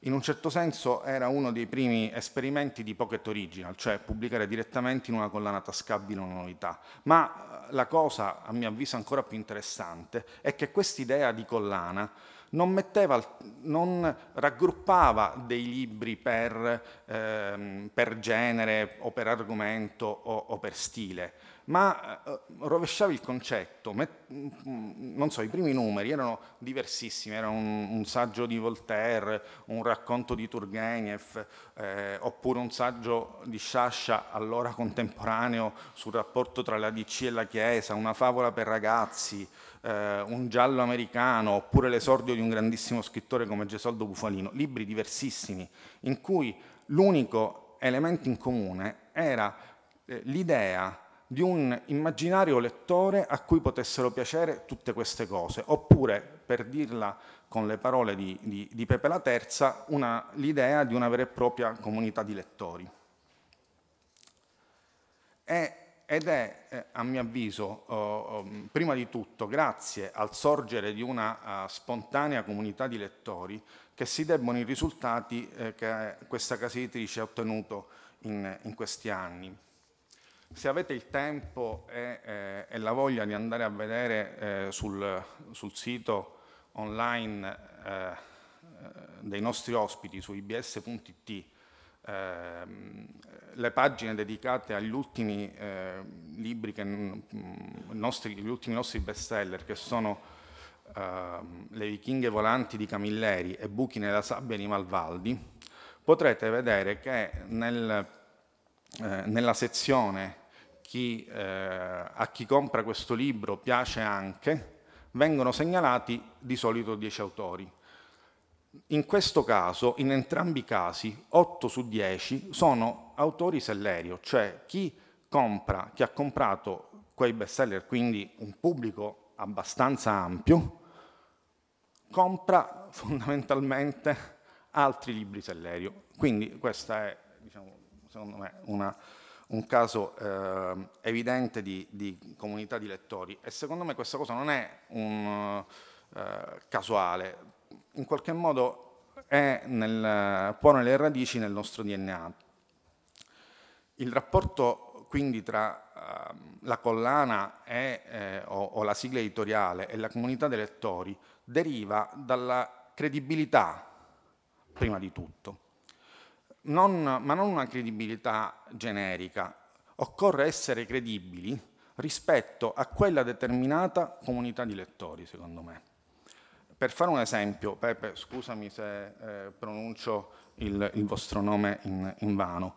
In un certo senso era uno dei primi esperimenti di Pocket Original, cioè pubblicare direttamente in una collana tascabile una novità. Ma eh, la cosa, a mio avviso, ancora più interessante è che quest'idea di collana non, metteva, non, raggruppava dei libri per, ehm, per genere o per argomento o, o per stile, ma eh, eh rovesciava il concetto. Mm, non so, i primi numeri erano diversissimi, era un, un, saggio di Voltaire, un racconto di Turgenev, eh, oppure un saggio di Sciascia, allora contemporaneo, sul rapporto tra la DC e la Chiesa, una favola per ragazzi, eh, un giallo americano, oppure l'esordio di un grandissimo scrittore come Gesoldo Bufalino, libri diversissimi, in cui l'unico elemento in comune era eh, l'idea di un immaginario lettore a cui potessero piacere tutte queste cose, oppure, per dirla con le parole di, di, di Pepe la Terza, una, l'idea di una vera e propria comunità di lettori. E, ed è, eh, a mio avviso, oh, oh, prima di tutto grazie al sorgere di una uh, spontanea comunità di lettori che si debbono i risultati eh, che questa casa editrice ha ottenuto in, in questi anni. Se avete il tempo e, eh, e la voglia di andare a vedere eh, sul, sul, sito online eh, eh dei nostri ospiti su ibs.it ehm, le pagine dedicate agli ultimi eh, libri, che, mm, nostri, gli ultimi nostri best seller che sono ehm, Le vichinghe volanti di Camilleri e Buchi nella sabbia di Malvaldi, potrete vedere che nel eh, nella sezione chi, eh, a chi compra questo libro piace anche, vengono segnalati di solito 10 autori. In questo caso, in entrambi i casi, 8 su 10 sono autori sellerio, cioè chi compra, chi ha comprato quei bestseller, quindi un pubblico abbastanza ampio, compra fondamentalmente altri libri sellerio. Quindi questa è diciamo, secondo me una, un caso eh, evidente di, di, comunità di lettori e secondo me questa cosa non è un, eh, casuale, in qualche modo nel, pone le radici nel nostro DNA. Il rapporto quindi tra eh, la collana e, eh, o, o la sigla editoriale e la comunità dei lettori deriva dalla credibilità, prima di tutto non, ma non una credibilità generica. Occorre essere credibili rispetto a quella determinata comunità di lettori, secondo me. Per fare un esempio, Pepe, scusami se eh, pronuncio il, il, vostro nome in, in vano.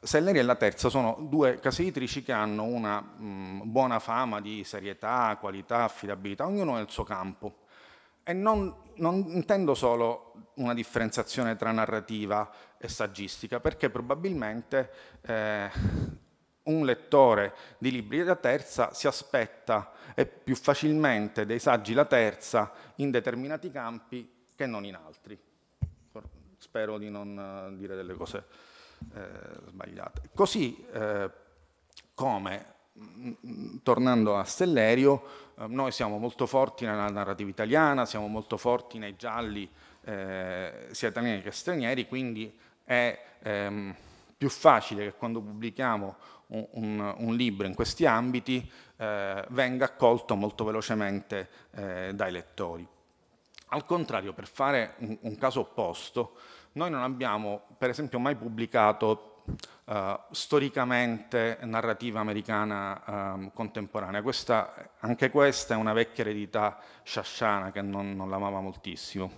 Selleri e La Terza sono due case editrici che hanno una mh, mm, buona fama di serietà, qualità, affidabilità, ognuno nel suo campo. E non, non intendo solo una differenziazione tra narrativa e saggistica, perché probabilmente eh, un lettore di libri da terza si aspetta e più facilmente dei saggi la terza in determinati campi che non in altri. Spero di non eh, dire delle cose eh, sbagliate. Così eh, come mm, mm, tornando a Stellerio, eh, noi siamo molto forti nella narrativa italiana, siamo molto forti nei gialli eh, sia italiani che stranieri, quindi è ehm, più facile che quando pubblichiamo un, un, un libro in questi ambiti eh, venga accolto molto velocemente eh, dai lettori. Al contrario, per fare un, un, caso opposto, noi non abbiamo, per esempio, mai pubblicato eh, storicamente narrativa americana eh, contemporanea. Questa, anche questa è una vecchia eredità sciasciana che non, non l'amava moltissimo.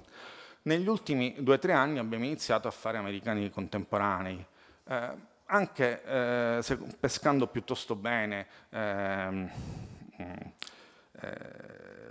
Negli ultimi due o tre anni abbiamo iniziato a fare americani contemporanei, eh, anche eh, se, pescando piuttosto bene. Ehm, eh,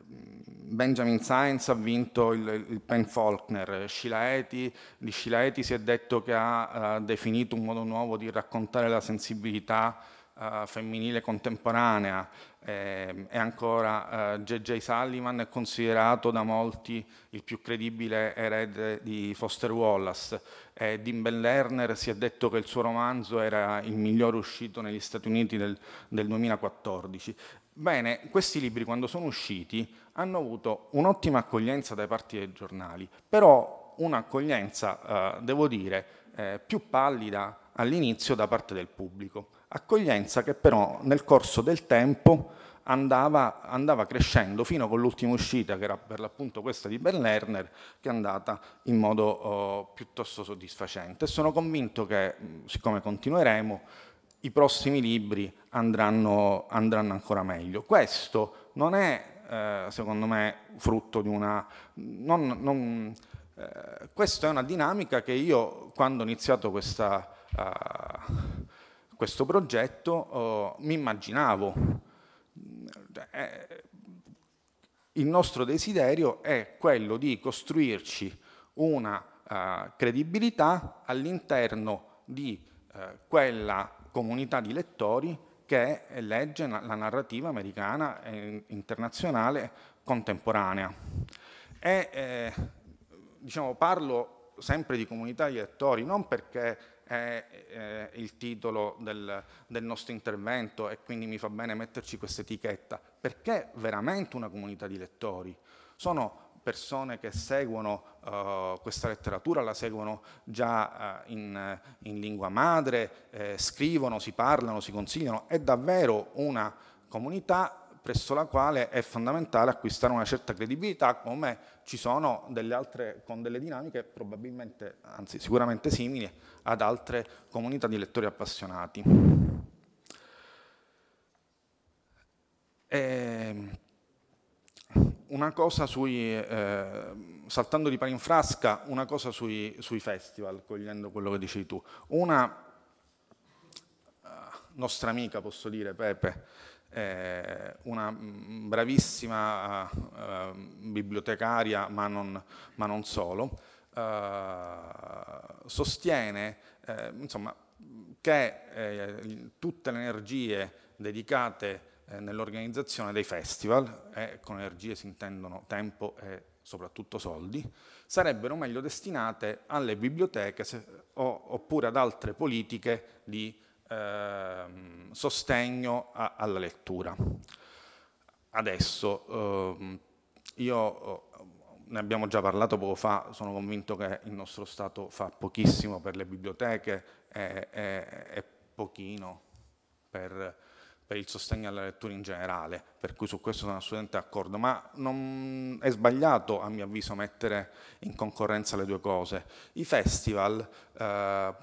Benjamin Sainz ha vinto il, il Pen Faulkner, Scilaeti, di Scilaeti si è detto che ha uh, definito un modo nuovo di raccontare la sensibilità uh, femminile contemporanea, eh, è ancora eh, J.J. Sullivan, è considerato da molti il più credibile erede di Foster Wallace. Eh, Dean Ben Lerner si è detto che il suo romanzo era il migliore uscito negli Stati Uniti del, del 2014. Bene, questi libri quando sono usciti hanno avuto un'ottima accoglienza dai parti dei giornali, però un'accoglienza, eh, devo dire, eh, più pallida all'inizio da parte del pubblico accoglienza che però nel corso del tempo andava, andava crescendo fino con l'ultima uscita, che era per l'appunto questa di Ben Lerner, che è andata in modo eh, piuttosto soddisfacente. E sono convinto che, siccome continueremo, i prossimi libri andranno, andranno ancora meglio. Questo non è eh, secondo me, frutto di una... Non, non, eh, questa è una dinamica che io, quando ho iniziato questa, eh, questo progetto oh, mi immaginavo. Eh, il nostro desiderio è quello di costruirci una eh, credibilità all'interno di eh, quella comunità di lettori che legge la narrativa americana e internazionale contemporanea. E, eh, diciamo, parlo sempre di comunità di lettori non perché è eh, il titolo del, del nostro intervento e quindi mi fa bene metterci questa etichetta, perché veramente una comunità di lettori. Sono persone che seguono uh, questa letteratura, la seguono già uh, in, in, lingua madre, eh, scrivono, si parlano, si consigliano, è davvero una comunità presso la quale è fondamentale acquistare una certa credibilità, come ci sono delle altre, con delle dinamiche probabilmente, anzi sicuramente simili ad altre comunità di lettori appassionati. E ehm, una cosa sui, eh, saltando di pari in frasca, una cosa sui, sui festival, cogliendo quello che dicevi tu. Una eh, nostra amica, posso dire, Pepe, eh, una mm, bravissima eh, bibliotecaria, ma non, ma non solo, eh, sostiene insomma, che tutte le energie dedicate nell'organizzazione dei festival, e con energie si intendono tempo e soprattutto soldi, sarebbero meglio destinate alle biblioteche se, o, oppure ad altre politiche di ehm, sostegno a, alla lettura. Adesso, ehm, io eh, ne abbiamo già parlato poco fa, sono convinto che il nostro Stato fa pochissimo per le biblioteche e, e, e pochino per per il sostegno alla lettura in generale, per cui su questo sono assolutamente d'accordo, ma non è sbagliato a mio avviso mettere in concorrenza le due cose. I festival, eh,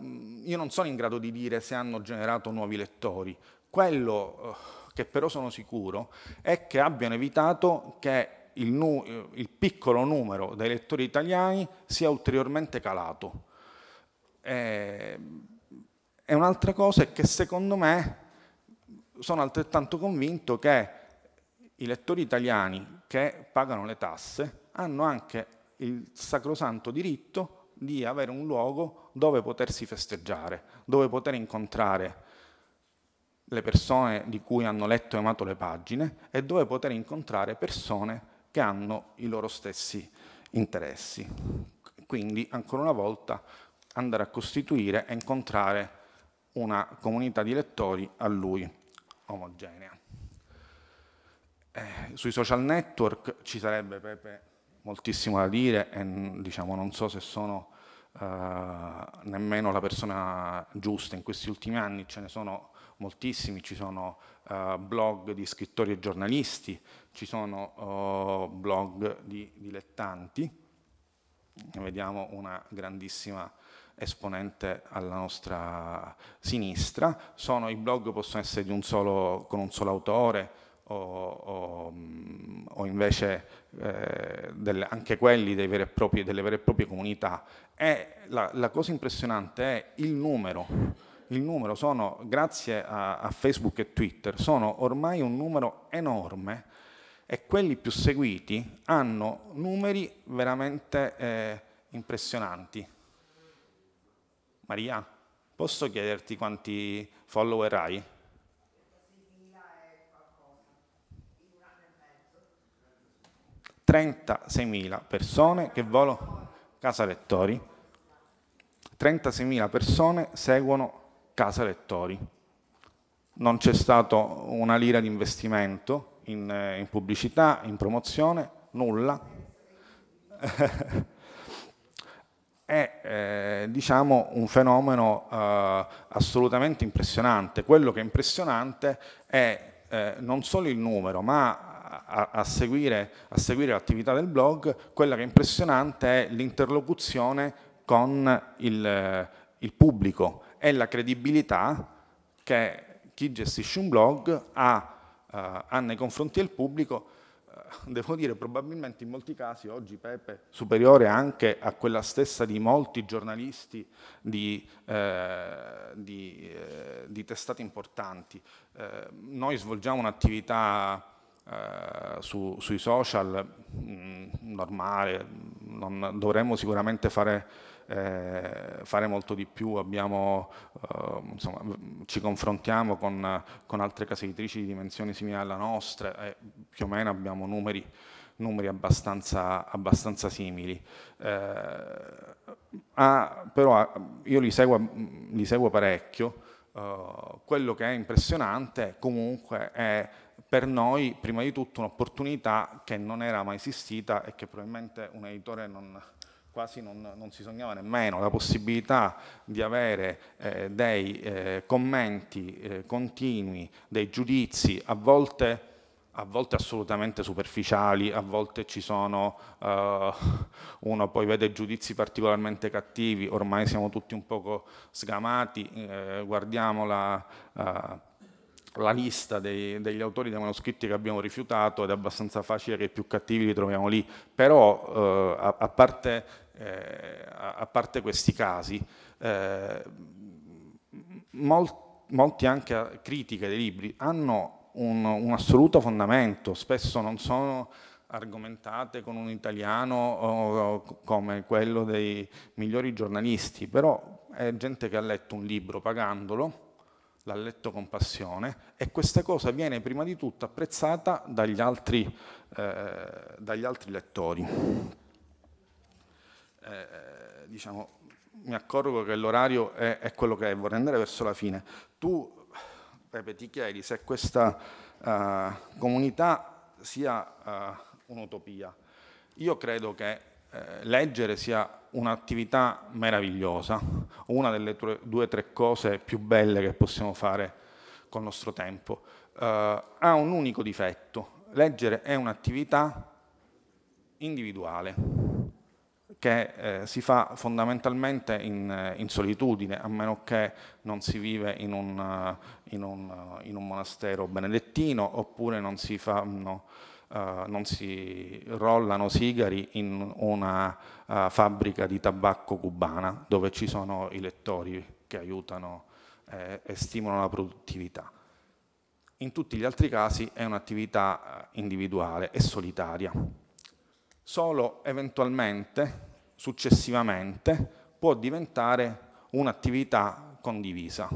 io non sono in grado di dire se hanno generato nuovi lettori, quello eh, che però sono sicuro è che abbiano evitato che il, eh, il piccolo numero dei lettori italiani sia ulteriormente calato. E, eh, e un'altra cosa è che secondo me sono altrettanto convinto che i lettori italiani che pagano le tasse hanno anche il sacrosanto diritto di avere un luogo dove potersi festeggiare, dove poter incontrare le persone di cui hanno letto e amato le pagine e dove poter incontrare persone che hanno i loro stessi interessi. Quindi, ancora una volta, andare a costituire e incontrare una comunità di lettori a lui omogenea. Eh, sui social network ci sarebbe Pepe moltissimo da dire e diciamo, non so se sono eh, nemmeno la persona giusta. In questi ultimi anni ce ne sono moltissimi, ci sono eh, blog di scrittori e giornalisti, ci sono oh, blog di dilettanti, vediamo una grandissima esponente alla nostra sinistra, sono, i blog possono essere un solo, con un solo autore o, o, mm, o invece eh, delle, anche quelli propri, delle vere e proprie comunità. E la, la, cosa impressionante è il numero. Il numero sono, grazie a, a Facebook e Twitter, sono ormai un numero enorme e quelli più seguiti hanno numeri veramente eh, impressionanti. Maria, posso chiederti quanti follower hai? 36.000 persone che volo Casa Lettori. 36.000 persone seguono Casa Lettori. Non c'è stato una lira di investimento in, eh, in pubblicità, in promozione, nulla. è eh, diciamo, un fenomeno eh, assolutamente impressionante. Quello che è impressionante è eh, non solo il numero, ma a, a, seguire, a seguire l'attività del blog, quella che è impressionante è l'interlocuzione con il, eh, il pubblico e la credibilità che chi gestisce un blog ha, eh, ha nei confronti del pubblico devo dire probabilmente in molti casi oggi Pepe superiore anche a quella stessa di molti giornalisti di, eh, di, eh, di testate importanti. Eh, noi svolgiamo un'attività eh, su, sui social mh, mm, normale, non, dovremmo sicuramente fare eh, fare molto di più, abbiamo, eh, insomma, ci confrontiamo con, con, altre case editrici di dimensioni simili alla nostra, eh, più o meno abbiamo numeri, numeri abbastanza, abbastanza, simili. Eh, ah, però ah, io li seguo, mm, li seguo parecchio, Uh, quello che è impressionante comunque è per noi prima di tutto un'opportunità che non era mai esistita e che probabilmente un editore non, quasi non, non, si sognava nemmeno, la possibilità di avere eh, dei eh, commenti eh, continui, dei giudizi a volte a volte assolutamente superficiali, a volte ci sono, eh, uno poi vede giudizi particolarmente cattivi, ormai siamo tutti un poco sgamati, eh, guardiamo la, eh, la lista dei, degli autori dei manoscritti che abbiamo rifiutato ed è abbastanza facile che i più cattivi li troviamo lì, però eh, a, a, parte, eh, a, parte, questi casi, eh, molti molti anche critiche dei libri hanno un, un assoluto fondamento, spesso non sono argomentate con un italiano come quello dei migliori giornalisti, però è gente che ha letto un libro pagandolo, l'ha letto con passione e questa cosa viene prima di tutto apprezzata dagli altri, eh, dagli altri lettori. Eh, diciamo, mi accorgo che l'orario è, è quello che è, vorrei andare verso la fine. Tu Pepe, ti chiedi se questa uh, comunità sia uh, un'utopia. Io credo che eh, leggere sia un'attività meravigliosa, una delle tue, due o tre cose più belle che possiamo fare col nostro tempo. Uh, ha un unico difetto, leggere è un'attività individuale che eh, si fa fondamentalmente in, eh, in, solitudine, a meno che non si vive in un, eh, in un, eh, in un monastero benedettino oppure non si, fanno, eh, non si rollano sigari in una eh, fabbrica di tabacco cubana dove ci sono i lettori che aiutano e stimolano la produttività. In tutti gli altri casi è un'attività individuale e solitaria. Solo eventualmente successivamente può diventare un'attività condivisa.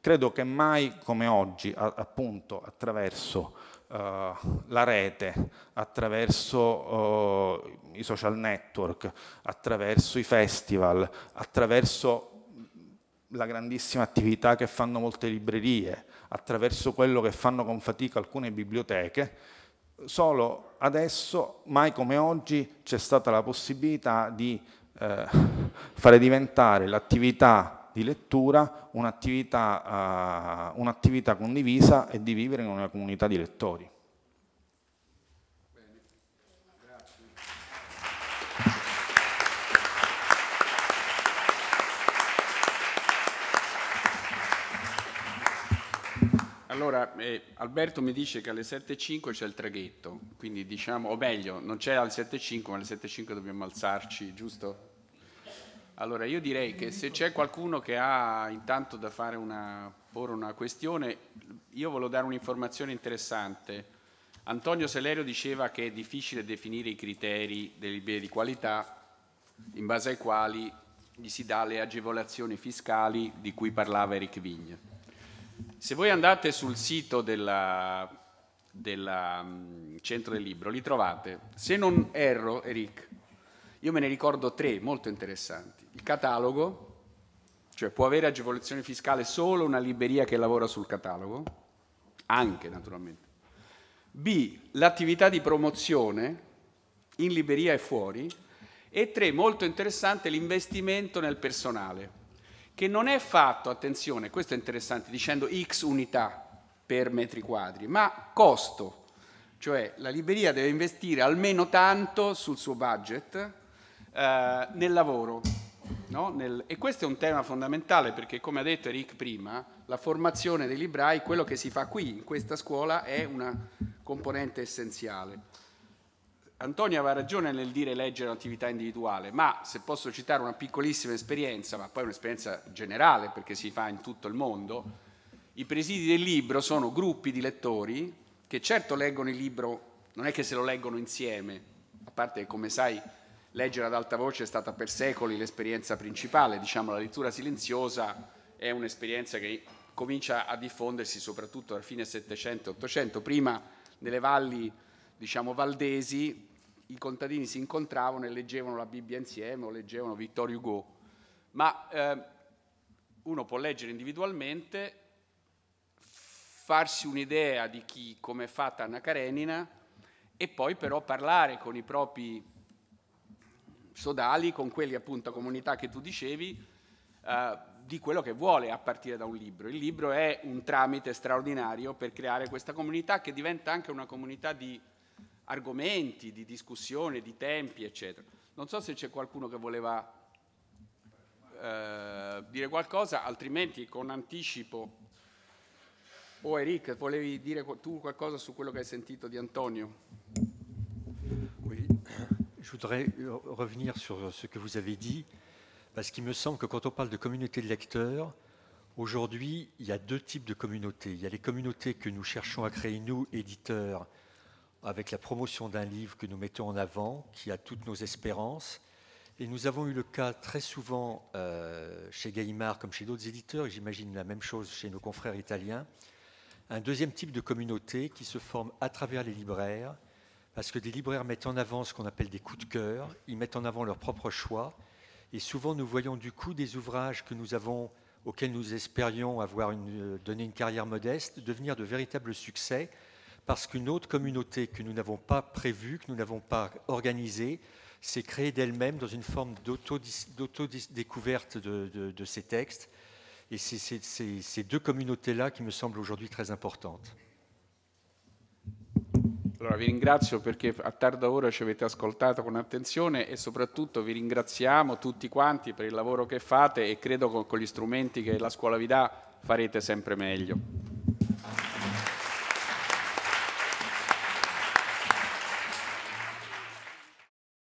Credo che mai come oggi, appunto, attraverso eh, la rete, attraverso eh, i social network, attraverso i festival, attraverso la grandissima attività che fanno molte librerie, attraverso quello che fanno con fatica alcune biblioteche, Solo adesso, mai come oggi, c'è stata la possibilità di eh, fare diventare l'attività di lettura un'attività, uh, un'attività condivisa e di vivere in una comunità di lettori. Allora, eh, Alberto mi dice che alle 7.05 c'è il traghetto, quindi diciamo, o meglio, non c'è alle 7.05, ma alle 7.05 dobbiamo alzarci, giusto? Allora, io direi che se c'è qualcuno che ha intanto da fare una, porre una questione, io volevo dare un'informazione interessante. Antonio Selerio diceva che è difficile definire i criteri delle beni di qualità in base ai quali gli si dà le agevolazioni fiscali di cui parlava Eric Vigne. Se voi andate sul sito del mm, centro del libro, li trovate. Se non erro, Eric, io me ne ricordo tre molto interessanti. Il catalogo, cioè può avere agevolazione fiscale solo una libreria che lavora sul catalogo, anche naturalmente. B, l'attività di promozione in libreria e fuori. E tre, molto interessante, l'investimento nel personale che non è fatto, attenzione, questo è interessante, dicendo x unità per metri quadri, ma costo, cioè la libreria deve investire almeno tanto sul suo budget eh, nel lavoro. No? Nel, e questo è un tema fondamentale perché, come ha detto Eric prima, la formazione dei librai, quello che si fa qui in questa scuola, è una componente essenziale. Antonio aveva ragione nel dire leggere un'attività individuale, ma se posso citare una piccolissima esperienza, ma poi un'esperienza generale perché si fa in tutto il mondo, i presidi del libro sono gruppi di lettori che certo leggono il libro, non è che se lo leggono insieme, a parte che come sai leggere ad alta voce è stata per secoli l'esperienza principale, diciamo la lettura silenziosa è un'esperienza che comincia a diffondersi soprattutto alla fine Settecento e Ottocento, prima nelle valli diciamo, valdesi, i contadini si incontravano e leggevano la Bibbia insieme o leggevano Vittorio Hugo. Ma eh, uno può leggere individualmente, farsi un'idea di chi, come è fatta Anna Karenina, e poi però parlare con i propri sodali, con quelli appunto comunità che tu dicevi, eh, di quello che vuole a partire da un libro. Il libro è un tramite straordinario per creare questa comunità che diventa anche una comunità di argomenti di discussione, di tempi, eccetera. Non so se c'è qualcuno che voleva eh, dire qualcosa, altrimenti con anticipo. O oh, Eric, volevi dire tu qualcosa su quello che hai sentito di Antonio? Oui. je voudrais euh, revenir sur ce que vous avez dit, parce qu'il me semble que quand on parle de communauté de lecteurs, aujourd'hui, il y a deux types de communautés. Il y a les communautés que nous cherchons à créer, nous, éditeurs, avec la promotion d'un livre que nous mettons en avant, qui a toutes nos espérances. Et nous avons eu le cas très souvent euh, chez Gallimard comme chez d'autres éditeurs, et j'imagine la même chose chez nos confrères italiens, un deuxième type de communauté qui se forme à travers les libraires, parce que des libraires mettent en avant ce qu'on appelle des coups de cœur, ils mettent en avant leurs propres choix, et souvent nous voyons du coup des ouvrages que nous avons, auxquels nous espérions avoir une euh, carrière modeste, devenir de véritables succès, parce qu'une autre communauté que nous n'avons pas prévue, que nous n'avons pas organisée, s'est créée d'elle-même dans une forme d'autodécouverte de, de, ces textes. Et c'est ces deux communautés-là qui me semblent aujourd'hui très importantes. Allora vi ringrazio perché a tarda ora ci avete ascoltato con attenzione e soprattutto vi ringraziamo tutti quanti per il lavoro che fate e credo con, con gli strumenti che la scuola vi dà farete sempre meglio.